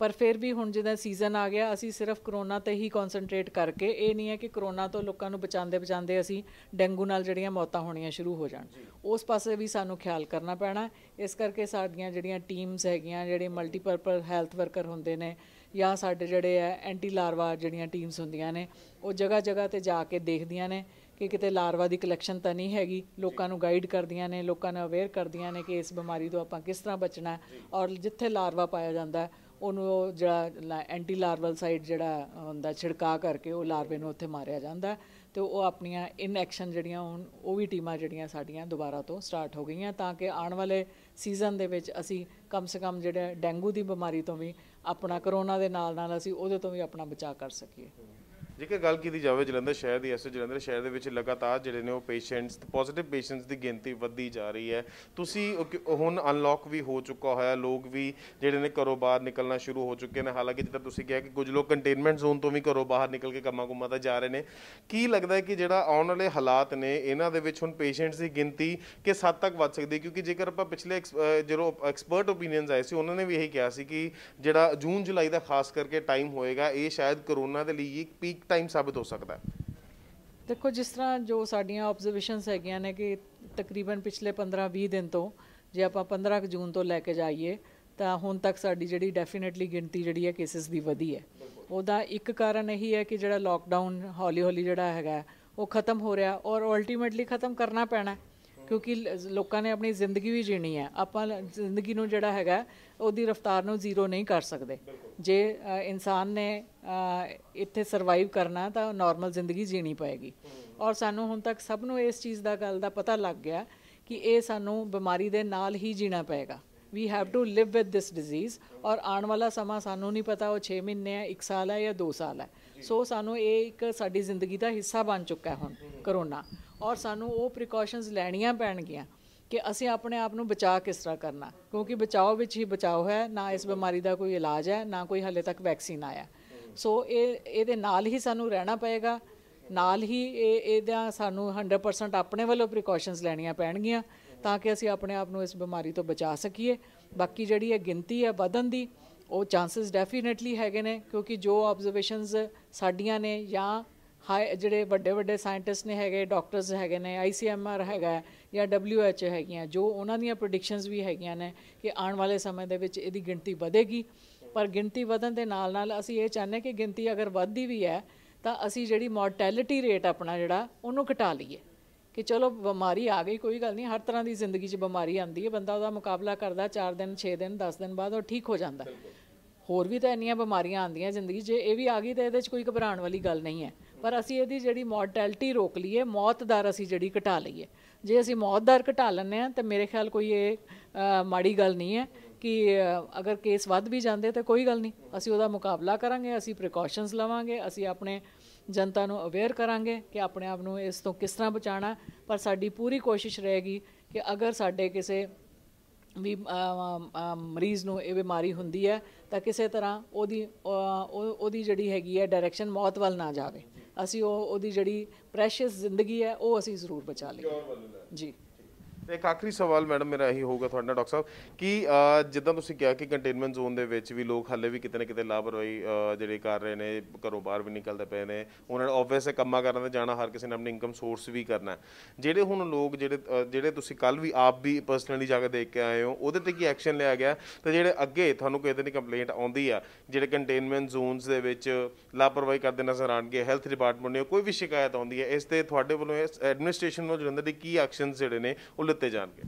ਪਰ ਫਿਰ ਵੀ ਹੁਣ ਜਿਹਦਾ ਸੀਜ਼ਨ ਆ ਗਿਆ ਅਸੀਂ ਸਿਰਫ ਕਰੋਨਾ ਤੇ ਹੀ ਕਨਸੈਂਟਰੇਟ ਕਰਕੇ ਇਹ ਨਹੀਂ ਹੈ ਕਿ ਕਰੋਨਾ ਤੋਂ ਲੋਕਾਂ ਨੂੰ ਬਚਾਉਂਦੇ ਬਚਾਉਂਦੇ ਅਸੀਂ ਡੈਂਗੂ ਨਾਲ ਜਿਹੜੀਆਂ ਮੌਤਾਂ ਹੋਣੀਆਂ ਸ਼ੁਰੂ ਹੋ ਜਾਣ ਉਸ ਪਾਸੇ ਵੀ ਸਾਨੂੰ ਖਿਆਲ ਕਰਨਾ ਪੈਣਾ ਇਸ ਕਰਕੇ ਸਾਡੀਆਂ ਜਿਹੜੀਆਂ ਟੀਮਸ ਹੈਗੀਆਂ ਜਿਹੜੇ ਮਲਟੀਪਰਪਸ ਹੈਲਥ ਵਰਕਰ ਹੁੰਦੇ ਨੇ ਜਾਂ ਸਾਡੇ ਜਿਹੜੇ ਐ ਐਂਟੀ ਲਾਰਵਾ ਜਿਹੜੀਆਂ ਟੀਮਸ ਹੁੰਦੀਆਂ ਨੇ ਉਹ ਜਗ੍ਹਾ ਜਗ੍ਹਾ ਤੇ ਜਾ ਕੇ ਦੇਖਦੀਆਂ ਨੇ ਕਿ ਕਿਤੇ ਲਾਰਵਾ ਦੀ ਕਲੈਕਸ਼ਨ ਤਾਂ ਨਹੀਂ ਹੈਗੀ ਲੋਕਾਂ ਨੂੰ ਗਾਈਡ ਕਰਦੀਆਂ ਨੇ ਲੋਕਾਂ ਨੂੰ ਅਵੇਅਰ ਕਰਦੀਆਂ ਨੇ ਕਿ ਇਸ ਬਿਮਾਰੀ ਤੋਂ ਆਪਾਂ ਕਿਸ ਤਰ੍ਹਾਂ ਬਚਣਾ ਔਰ ਜਿੱਥੇ ਲਾਰਵਾ ਪਾਇਆ ਜਾਂਦਾ ਉਹਨੂੰ ਜਿਹੜਾ ਐਂਟੀ ਲਾਰਵਲ ਸਾਈਡ ਜਿਹੜਾ ਹੁੰਦਾ ਛਿੜਕਾ ਕਰਕੇ ਉਹ ਲਾਰਵੇ ਨੂੰ ਉੱਥੇ ਮਾਰਿਆ ਜਾਂਦਾ ਤੇ ਉਹ ਆਪਣੀਆਂ ਇਨ ਐਕਸ਼ਨ ਜਿਹੜੀਆਂ ਹੁਣ ਉਹ ਵੀ ਟੀਮਾਂ ਜਿਹੜੀਆਂ ਸਾਡੀਆਂ ਦੁਬਾਰਾ ਤੋਂ ਸਟਾਰਟ ਹੋ ਗਈਆਂ ਤਾਂ ਕਿ ਆਉਣ ਵਾਲੇ ਸੀਜ਼ਨ ਦੇ ਵਿੱਚ ਅਸੀਂ ਕਮ ਸੇ ਕਮ ਜਿਹੜਾ ਡੈਂਗੂ ਦੀ ਬਿਮਾਰੀ ਤੋਂ ਵੀ ਆਪਣਾ ਕਰੋਨਾ ਦੇ ਨਾਲ ਨਾਲ ਅਸੀਂ ਉਹਦੇ ਤੋਂ ਵੀ ਆਪਣਾ ਬਚਾਅ ਕਰ ਸਕੀਏ ਜੇਕਰ ਗੱਲ ਕੀਤੀ ਜਾਵੇ ਜਲੰਧਰ ਸ਼ਹਿਰ ਦੀ ਐਸੇ ਜਲੰਧਰ ਸ਼ਹਿਰ ਦੇ ਵਿੱਚ ਲਗਾਤਾਰ ਜਿਹੜੇ ਨੇ ਉਹ ਪੇਸ਼ੈਂਟਸ ਪੋਜ਼ਿਟਿਵ ਪੇਸ਼ੈਂਟਸ ਦੀ ਗਿਣਤੀ ਵੱਧਦੀ ਜਾ ਰਹੀ ਹੈ ਤੁਸੀਂ ਹੁਣ ਅਨਲੌਕ ਵੀ ਹੋ ਚੁੱਕਾ ਹੋਇਆ ਲੋਕ ਵੀ ਜਿਹੜੇ ਨੇ ਘਰੋਂ ਬਾਹਰ ਨਿਕਲਣਾ ਸ਼ੁਰੂ ਹੋ ਚੁੱਕੇ ਨੇ ਹਾਲਾਂਕਿ ਜਿੱਦਾਂ ਤੁਸੀਂ ਕਿਹਾ ਕਿ ਕੁਝ ਲੋਕ ਕੰਟੇਨਮੈਂਟ ਜ਼ੋਨ ਤੋਂ ਵੀ ਘਰੋਂ ਬਾਹਰ ਨਿਕਲ ਕੇ ਕੰਮਾਂ ਕੁੰਮਾਂ ਤੇ ਜਾ ਰਹੇ ਨੇ ਕੀ ਲੱਗਦਾ ਹੈ ਕਿ ਜਿਹੜਾ ਆਉਣ ਵਾਲੇ ਹਾਲਾਤ ਨੇ ਇਹਨਾਂ ਦੇ ਵਿੱਚ ਹੁਣ ਪੇਸ਼ੈਂਟਸ ਦੀ ਗਿਣਤੀ ਕਿ ਸੱਤ ਤੱਕ ਵੱਧ ਸਕਦੀ ਕਿਉਂਕਿ ਜੇਕਰ ਆਪਾਂ ਪਿਛਲੇ ਜਦੋਂ ਐਕਸਪਰਟ ਓਪੀਨੀਅਨਸ ਆਏ ਸੀ ਉਹਨਾਂ ਨੇ ਵੀ ਇਹੀ ਕਿਹਾ ਸੀ ਕਿ ਜਿਹੜਾ ਜੂਨ ਜੁਲਾਈ ਦਾ ਖਾਸ ਕਰਕੇ ਟਾਈਮ ਹੋਏਗਾ ਇਹ ਸ਼ਾਇਦ ਕਰੋਨਾ ਦੇ ਲਈ ਇੱਕ ਪੀਕ ਟਾਈਮ ਸਾਬਤ ਹੋ ਸਕਦਾ ਹੈ ਦੇਖੋ ਜਿਸ ਤਰ੍ਹਾਂ ਜੋ ਸਾਡੀਆਂ ਆਬਜ਼ਰਵੇਸ਼ਨਸ ਹੈਗੀਆਂ ਨੇ ਕਿ ਤਕਰੀਬਨ ਪਿਛਲੇ 15-20 ਦਿਨ ਤੋਂ ਜੇ ਆਪਾਂ 15 ਜੂਨ ਤੋਂ ਲੈ ਕੇ ਜਾਈਏ ਤਾਂ ਹੁਣ ਤੱਕ ਸਾਡੀ ਜਿਹੜੀ ਡੈਫੀਨਿਟਲੀ ਗਿਣਤੀ ਜਿਹੜੀ ਹੈ ਕੇਸਿਸ ਦੀ ਵਧੀ ਹੈ ਉਹਦਾ ਇੱਕ ਕਾਰਨ ਇਹੀ ਹੈ ਕਿ ਜਿਹੜਾ ਲਾਕਡਾਊਨ ਹੌਲੀ-ਹੌਲੀ ਜਿਹੜਾ ਹੈਗਾ ਉਹ ਖਤਮ ਹੋ ਰਿਹਾ ਔਰ ਅਲਟੀਮੇਟਲੀ ਖਤਮ ਕਰਨਾ ਪੈਣਾ ਕਿਉਂਕਿ ਲੋਕਾਂ ਨੇ ਆਪਣੀ ਜ਼ਿੰਦਗੀ ਵੀ ਜੀਣੀ ਹੈ ਆਪਾਂ ਜ਼ਿੰਦਗੀ ਨੂੰ ਜਿਹੜਾ ਹੈਗਾ ਉਹਦੀ ਰਫ਼ਤਾਰ ਨੂੰ ਜ਼ੀਰੋ ਨਹੀਂ ਕਰ ਸਕਦੇ ਜੇ ਇਨਸਾਨ ਨੇ ਇੱਥੇ ਸਰਵਾਈਵ ਕਰਨਾ ਤਾਂ ਨਾਰਮਲ ਜ਼ਿੰਦਗੀ ਜੀਣੀ ਪਏਗੀ ਔਰ ਸਾਨੂੰ ਹੁਣ ਤੱਕ ਸਭ ਨੂੰ ਇਸ ਚੀਜ਼ ਦਾ ਗੱਲ ਦਾ ਪਤਾ ਲੱਗ ਗਿਆ ਕਿ ਇਹ ਸਾਨੂੰ ਬਿਮਾਰੀ ਦੇ ਨਾਲ ਹੀ ਜੀਣਾ ਪਏਗਾ we have to live with this disease ਔਰ ਆਉਣ ਵਾਲਾ ਸਮਾਂ ਸਾਨੂੰ ਨਹੀਂ ਪਤਾ ਉਹ 6 ਮਹੀਨੇ ਹੈ 1 ਸਾਲ ਹੈ ਜਾਂ 2 ਸਾਲ ਹੈ ਸੋ ਸਾਨੂੰ ਇਹ ਇੱਕ ਸਾਡੀ ਜ਼ਿੰਦਗੀ ਦਾ ਹਿੱਸਾ ਬਣ ਚੁੱਕਾ ਹੈ ਹੁਣ ਕਰੋਨਾ ਔਰ ਸਾਨੂੰ ਉਹ ਪ੍ਰੀਕਾਸ਼ਨਸ ਲੈਣੀਆਂ ਪੈਣਗੀਆਂ ਕਿ ਅਸੀਂ ਆਪਣੇ ਆਪ ਨੂੰ ਬਚਾ ਕਿਸ ਤਰ੍ਹਾਂ ਕਰਨਾ ਕਿਉਂਕਿ ਬਚਾਓ ਵਿੱਚ ਹੀ ਬਚਾਓ ਹੈ ਨਾ ਇਸ ਬਿਮਾਰੀ ਦਾ ਕੋਈ ਇਲਾਜ ਹੈ ਨਾ ਕੋਈ ਹਲੇ ਤੱਕ ਵੈਕਸੀਨ ਆਇਆ ਸੋ ਇਹ ਇਹਦੇ ਨਾਲ ਹੀ ਸਾਨੂੰ ਰਹਿਣਾ ਪਏਗਾ ਨਾਲ ਹੀ ਇਹ ਇਹਦਾ ਸਾਨੂੰ 100% ਆਪਣੇ ਵੱਲੋਂ ਪ੍ਰੀਕਾਸ਼ਨਸ ਲੈਣੀਆਂ ਪੈਣਗੀਆਂ ਤਾਂ ਕਿ ਅਸੀਂ ਆਪਣੇ ਆਪ ਨੂੰ ਇਸ ਬਿਮਾਰੀ ਤੋਂ ਬਚਾ ਸਕੀਏ ਬਾਕੀ ਜਿਹੜੀ ਇਹ ਗਿਣਤੀ ਹੈ ਵਧਨ ਦੀ ਉਹ ਚਾਂਸਸ ਡੈਫੀਨਿਟਲੀ ਹੈਗੇ ਨੇ ਕਿਉਂਕਿ ਜੋ ਆਬਜ਼ਰਵੇਸ਼ਨਸ ਸਾਡੀਆਂ ਨੇ ਜਾਂ ਹਾਈ ਜਿਹੜੇ ਵੱਡੇ ਵੱਡੇ ਸਾਇੰਟਿਸਟ ਨੇ ਹੈਗੇ ਡਾਕਟਰਸ ਹੈਗੇ ਨੇ ਆਈਸੀਐਮਆਰ ਹੈਗਾ ਜਾਂ ਡਬਲਯੂਐਚ ਹੈਗੀਆਂ ਜੋ ਉਹਨਾਂ ਦੀਆਂ ਪ੍ਰੈਡਿਕਸ਼ਨਸ ਵੀ ਹੈਗੀਆਂ ਨੇ ਕਿ ਆਉਣ ਵਾਲੇ ਸਮੇਂ ਦੇ ਵਿੱਚ ਇਹਦੀ ਗਿਣਤੀ ਵਧੇਗੀ ਪਰ ਗਿਣਤੀ ਵਧਣ ਦੇ ਨਾਲ ਨਾਲ ਅਸੀਂ ਇਹ ਚਾਹੁੰਦੇ ਕਿ ਗਿਣਤੀ ਅਗਰ ਵੱਧਦੀ ਵੀ ਹੈ ਤਾਂ ਅਸੀਂ ਜਿਹੜੀ ਮੋਰਟੈਲਿਟੀ ਰੇਟ ਆਪਣਾ ਜਿਹੜਾ ਉਹਨੂੰ ਘਟਾ ਲਈਏ ਕਿ ਚਲੋ ਬਿਮਾਰੀ ਆ ਗਈ ਕੋਈ ਗੱਲ ਨਹੀਂ ਹਰ ਤਰ੍ਹਾਂ ਦੀ ਜ਼ਿੰਦਗੀ 'ਚ ਬਿਮਾਰੀ ਆਉਂਦੀ ਹੈ ਬੰਦਾ ਉਹਦਾ ਮੁਕਾਬਲਾ ਕਰਦਾ 4 ਦਿਨ 6 ਦਿਨ 10 ਦਿਨ ਬਾਅਦ ਉਹ ਠੀਕ ਹੋ ਜਾਂਦਾ ਹੋਰ ਵੀ ਤਾਂ ਇੰਨੀਆਂ ਬਿਮਾਰੀਆਂ ਆਉਂਦੀਆਂ ਜ਼ਿੰਦਗੀ 'ਚ ਇਹ ਵੀ ਆ ਗਈ ਤਾਂ ਇਹਦੇ 'ਚ ਕੋਈ ਘਬਰਾਉਣ ਵਾਲੀ ਗੱਲ ਨਹੀਂ ਹੈ ਪਰ ਅਸੀਂ ਇਹਦੀ ਜਿਹੜੀ ਮੋਰਟੈਲਿਟੀ ਰੋਕ ਲਈਏ ਮੌਤ ਦਰ ਅਸੀਂ ਜਿਹੜੀ ਘਟਾ ਲਈਏ ਜੇ ਅਸੀਂ ਮੌਤ ਦਰ ਘਟਾ ਲੈਂਦੇ ਆ ਤਾਂ ਮੇਰੇ ਖਿਆਲ ਕੋਈ ਇਹ ਮਾੜੀ ਗੱਲ ਨਹੀਂ ਹੈ ਕਿ ਅਗਰ ਕੇਸ ਵੱਧ ਵੀ ਜਾਂਦੇ ਤਾਂ ਕੋਈ ਗੱਲ ਨਹੀਂ ਅਸੀਂ ਉਹਦਾ ਮੁਕਾਬਲਾ ਕਰਾਂਗੇ ਅਸੀਂ ਪ੍ਰੀਕਾਸ਼ਨਸ ਲਵਾਂਗੇ ਅਸੀਂ ਆਪਣੇ ਜਨਤਾ ਨੂੰ ਅਵੇਅਰ ਕਰਾਂਗੇ ਕਿ ਆਪਣੇ ਆਪ ਨੂੰ ਇਸ ਤੋਂ ਕਿਸ ਤਰ੍ਹਾਂ ਬਚਾਣਾ ਪਰ ਸਾਡੀ ਪੂਰੀ ਕੋਸ਼ਿਸ਼ ਰਹੇਗੀ ਕਿ ਅਗਰ ਸਾਡੇ ਕਿਸੇ ਵੀ ਮਰੀਜ਼ ਨੂੰ ਇਹ ਬਿਮਾਰੀ ਹੁੰਦੀ ਹੈ ਤਾਂ ਕਿਸੇ ਤਰ੍ਹਾਂ ਉਹਦੀ ਉਹਦੀ ਜਿਹੜੀ ਹੈਗੀ ਹੈ ਡਾਇਰੈਕਸ਼ਨ ਮੌਤ ਵੱਲ ਨਾ ਜਾਵੇ ਅਸੀਂ ਉਹ ਉਹਦੀ ਜਿਹੜੀ ਪ੍ਰੈਸ਼ੀਅਸ ਜ਼ਿੰਦਗੀ ਹੈ ਉਹ ਅਸੀਂ ਜ਼ਰੂਰ ਬਚਾ ਲਈਏ ਜੀ ਇੱਕ ਆਖਰੀ ਸਵਾਲ ਮੈਡਮ ਮੇਰਾ ਇਹੀ ਹੋਊਗਾ ਤੁਹਾਡਾ ਡਾਕਟਰ ਸਾਹਿਬ ਕਿ ਜਿੱਦਾਂ ਤੁਸੀਂ ਕਿਹਾ ਕਿ ਕੰਟੇਨਮੈਂਟ ਜ਼ੋਨ ਦੇ ਵਿੱਚ ਵੀ ਲੋਕ ਹਾਲੇ ਵੀ ਕਿਤੇ ਨਾ ਕਿਤੇ ਲਾਪਰਵਾਹੀ ਜਿਹੜੇ ਕਰ ਰਹੇ ਨੇ ਘਰੋਂ ਬਾਹਰ ਵੀ ਨਿਕਲਦੇ ਪਏ ਨੇ ਉਹਨਾਂ ਨੇ ਆਬਵੀਅਸ ਹੈ ਕੰਮਾਂ ਕਰਨ ਤੇ ਜਾਣਾ ਹਰ ਕਿਸੇ ਨੇ ਆਪਣੀ ਇਨਕਮ ਸੋਰਸ ਵੀ ਕਰਨਾ ਜਿਹੜੇ ਹੁਣ ਲੋਕ ਜਿਹੜੇ ਜਿਹੜੇ ਤੁਸੀਂ ਕੱਲ ਵੀ ਆਪ ਵੀ ਪਰਸਨਲੀ ਜਾ ਕੇ ਦੇਖ ਕੇ ਆਏ ਹੋ ਉਹਦੇ ਤੇ ਕੀ ਐਕਸ਼ਨ ਲਿਆ ਗਿਆ ਤੇ ਜਿਹੜੇ ਅੱਗੇ ਤੁਹਾਨੂੰ ਕਿਤੇ ਦੀ ਕੰਪਲੇਂਟ ਆਉਂਦੀ ਆ ਜਿਹੜੇ ਕੰਟੇਨਮੈਂਟ ਜ਼ੋਨਸ ਦੇ ਵਿੱਚ ਲਾਪਰਵਾਹੀ ਕਰਦੇ ਨਜ਼ਰ ਆਣਗੇ ਹੈਲਥ ਡਿਪਾਰਟਮੈਂਟ ਨੇ ਕੋਈ ਵੀ ਸ਼ਿਕਾਇਤ ਆਉਂਦੀ ਹੈ ਇਸ ਤੇ ਤੁਹਾਡੇ ਵੱਲੋਂ ਐਡਮਿਨਿਸਟ੍ਰੇਸ਼ਨ ਨੂੰ ਜਲੰਧਰ ਦੇ ਕੀ ਐਕਸ਼ਨਸ ਜਿਹੜੇ ਨੇ ਉਹ ਦਿੱਤੇ ਜਾਣਗੇ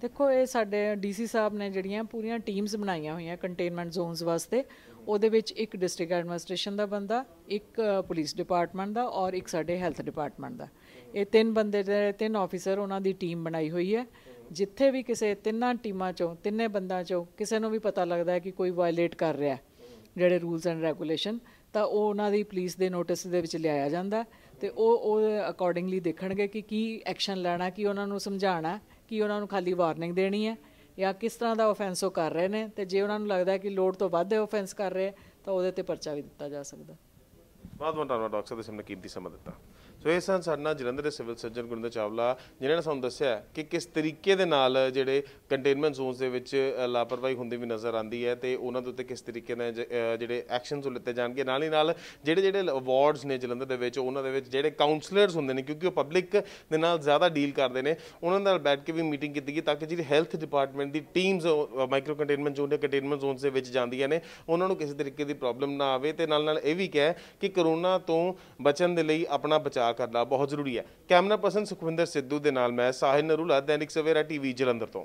ਦੇਖੋ ਇਹ ਸਾਡੇ ਡੀਸੀ ਸਾਹਿਬ ਨੇ ਜਿਹੜੀਆਂ ਪੂਰੀਆਂ ਟੀਮਸ ਬਣਾਈਆਂ ਹੋਈਆਂ ਕੰਟੇਨਮੈਂਟ ਜ਼ੋਨਸ ਵਾਸਤੇ ਉਹਦੇ ਵਿੱਚ ਇੱਕ ਡਿਸਟ੍ਰਿਕਟ ਐਡਮਿਨਿਸਟ੍ਰੇਸ਼ਨ ਦਾ ਬੰਦਾ ਇੱਕ ਪੁਲਿਸ ਡਿਪਾਰਟਮੈਂਟ ਦਾ ਔਰ ਇੱਕ ਸਾਡੇ ਹੈਲਥ ਡਿਪਾਰਟਮੈਂਟ ਦਾ ਇਹ ਤਿੰਨ ਬੰਦੇ ਦੇ ਤਿੰਨ ਆਫੀਸਰ ਉਹਨਾਂ ਦੀ ਟੀਮ ਬਣਾਈ ਹੋਈ ਹੈ ਜਿੱਥੇ ਵੀ ਕਿਸੇ ਤਿੰਨਾਂ ਟੀਮਾਂ ਚੋਂ ਤਿੰਨੇ ਬੰਦਾਂ ਚੋਂ ਕਿਸੇ ਨੂੰ ਵੀ ਪਤਾ ਲੱਗਦਾ ਹੈ ਕਿ ਕੋਈ ਵਾਇਲੇਟ ਕਰ ਰਿਹਾ ਜਿਹੜੇ ਰੂਲਸ ਐਂਡ ਰੈਗੂਲੇਸ਼ਨ ਤਾਂ ਉਹ ਉਹਨਾਂ ਦੀ ਪੁਲਿਸ ਦੇ ਨੋਟਿਸ ਦੇ ਵਿੱਚ ਲਿਆਇਆ ਜਾਂਦਾ ਤੇ ਉਹ ਉਹ ਅਕੋਰਡਿੰਗਲੀ ਦੇਖਣਗੇ ਕਿ ਕੀ ਐਕਸ਼ਨ ਲੈਣਾ ਕੀ ਉਹਨਾਂ ਨੂੰ ਸਮਝਾਣਾ ਕੀ ਉਹਨਾਂ ਨੂੰ ਖਾਲੀ ਵਾਰਨਿੰਗ ਦੇਣੀ ਹੈ ਜਾਂ ਕਿਸ ਤਰ੍ਹਾਂ ਦਾ ਆਫੈਂਸ ਉਹ ਕਰ ਰਹੇ ਨੇ ਤੇ ਜੇ ਉਹਨਾਂ ਨੂੰ ਲੱਗਦਾ ਕਿ ਲੋਡ ਤੋਂ ਵੱਧ ਹੈ ਆਫੈਂਸ ਕਰ ਰਹੇ ਤਾਂ ਉਹਦੇ ਤੇ ਪਰਚਾ ਵੀ ਦਿੱਤਾ ਜਾ ਸਕਦਾ ਬਹੁਤ ਬਹੁਤ ਧੰਨਵਾਦ ਡਾਕਟਰ ਸਾਹਿਬ ਦੇ ਕੀਮਤੀ ਸਮਾਂ ਦਿੱਤਾ ਸੋ ਇਹ ਸਨ ਸਾਡਾ ਜਲੰਧਰ ਦੇ ਸਿਵਲ ਸਰਜਨ ਗੁਰਿੰਦਰ ਚਾਵਲਾ ਜਿਨ੍ਹਾਂ ਨੇ ਸਾਨੂੰ ਦੱਸਿਆ ਕਿ ਕਿਸ ਤਰੀਕੇ ਦੇ ਨਾਲ ਜਿਹੜੇ ਕੰਟੇਨਮੈਂਟ ਜ਼ੋਨਸ ਦੇ ਵਿੱਚ ਲਾਪਰਵਾਹੀ ਹੁੰਦੀ ਵੀ ਨਜ਼ਰ ਆਂਦੀ ਹੈ ਤੇ ਉਹਨਾਂ ਦੇ ਉੱਤੇ ਕਿਸ ਤਰੀਕੇ ਨਾਲ ਜਿਹੜੇ ਐਕਸ਼ਨਸ ਲਿੱਤੇ ਜਾਣਗੇ ਨਾਲ ਹੀ ਨਾਲ ਜਿਹੜੇ ਜਿਹੜੇ ਅਵਾਰਡਸ ਨੇ ਜਲੰਧਰ ਦੇ ਵਿੱਚ ਉਹਨਾਂ ਦੇ ਵਿੱਚ ਜਿਹੜੇ ਕਾਉਂਸਲਰਸ ਹੁੰਦੇ ਨੇ ਕਿਉਂਕਿ ਉਹ ਪਬਲਿਕ ਦੇ ਨਾਲ ਜ਼ਿਆਦਾ ਡੀਲ ਕਰਦੇ ਨੇ ਉਹਨਾਂ ਨਾਲ ਬੈਠ ਕੇ ਵੀ ਮੀਟਿੰਗ ਕੀਤੀ ਗਈ ਤਾਂ ਕਿ ਜਿਹੜੀ ਹੈਲਥ ਡਿਪਾਰਟਮੈਂਟ ਦੀ ਟੀਮਸ ਮਾਈਕਰੋ ਕੰਟੇਨਮੈਂਟ ਜ਼ੋਨ ਦੇ ਕੰਟੇਨਮੈਂਟ ਜ਼ੋਨਸ ਦੇ ਵਿੱਚ ਜਾਂਦੀਆਂ ਨੇ ਉਹਨਾਂ ਨੂੰ ਕਿਸੇ ਤਰੀਕੇ ਦੀ ਪ੍ਰੋਬਲਮ ਨਾ ਆਵੇ ਤੇ ਨਾਲ ਨਾਲ ਇਹ ਵੀ ਕਿਹਾ ਕਿ ਕਰੋਨਾ ਤੋਂ ਬਚਣ ਦੇ ਲਈ ਆਪਣਾ ਬਚਾਅ ਅਦਾ ਕਰਨਾ ਬਹੁਤ ਜ਼ਰੂਰੀ ਹੈ ਕੈਮਰਾ ਪਰਸਨ ਸੁਖਵਿੰਦਰ ਸਿੱਧੂ ਦੇ ਨਾਲ ਮੈਂ ਸਾਹਿਲ ਨਰੂਲਾ ਦੈਨਿਕ ਸਵੇਰਾ ਟੀਵੀ ਜਲੰਧਰ ਤੋਂ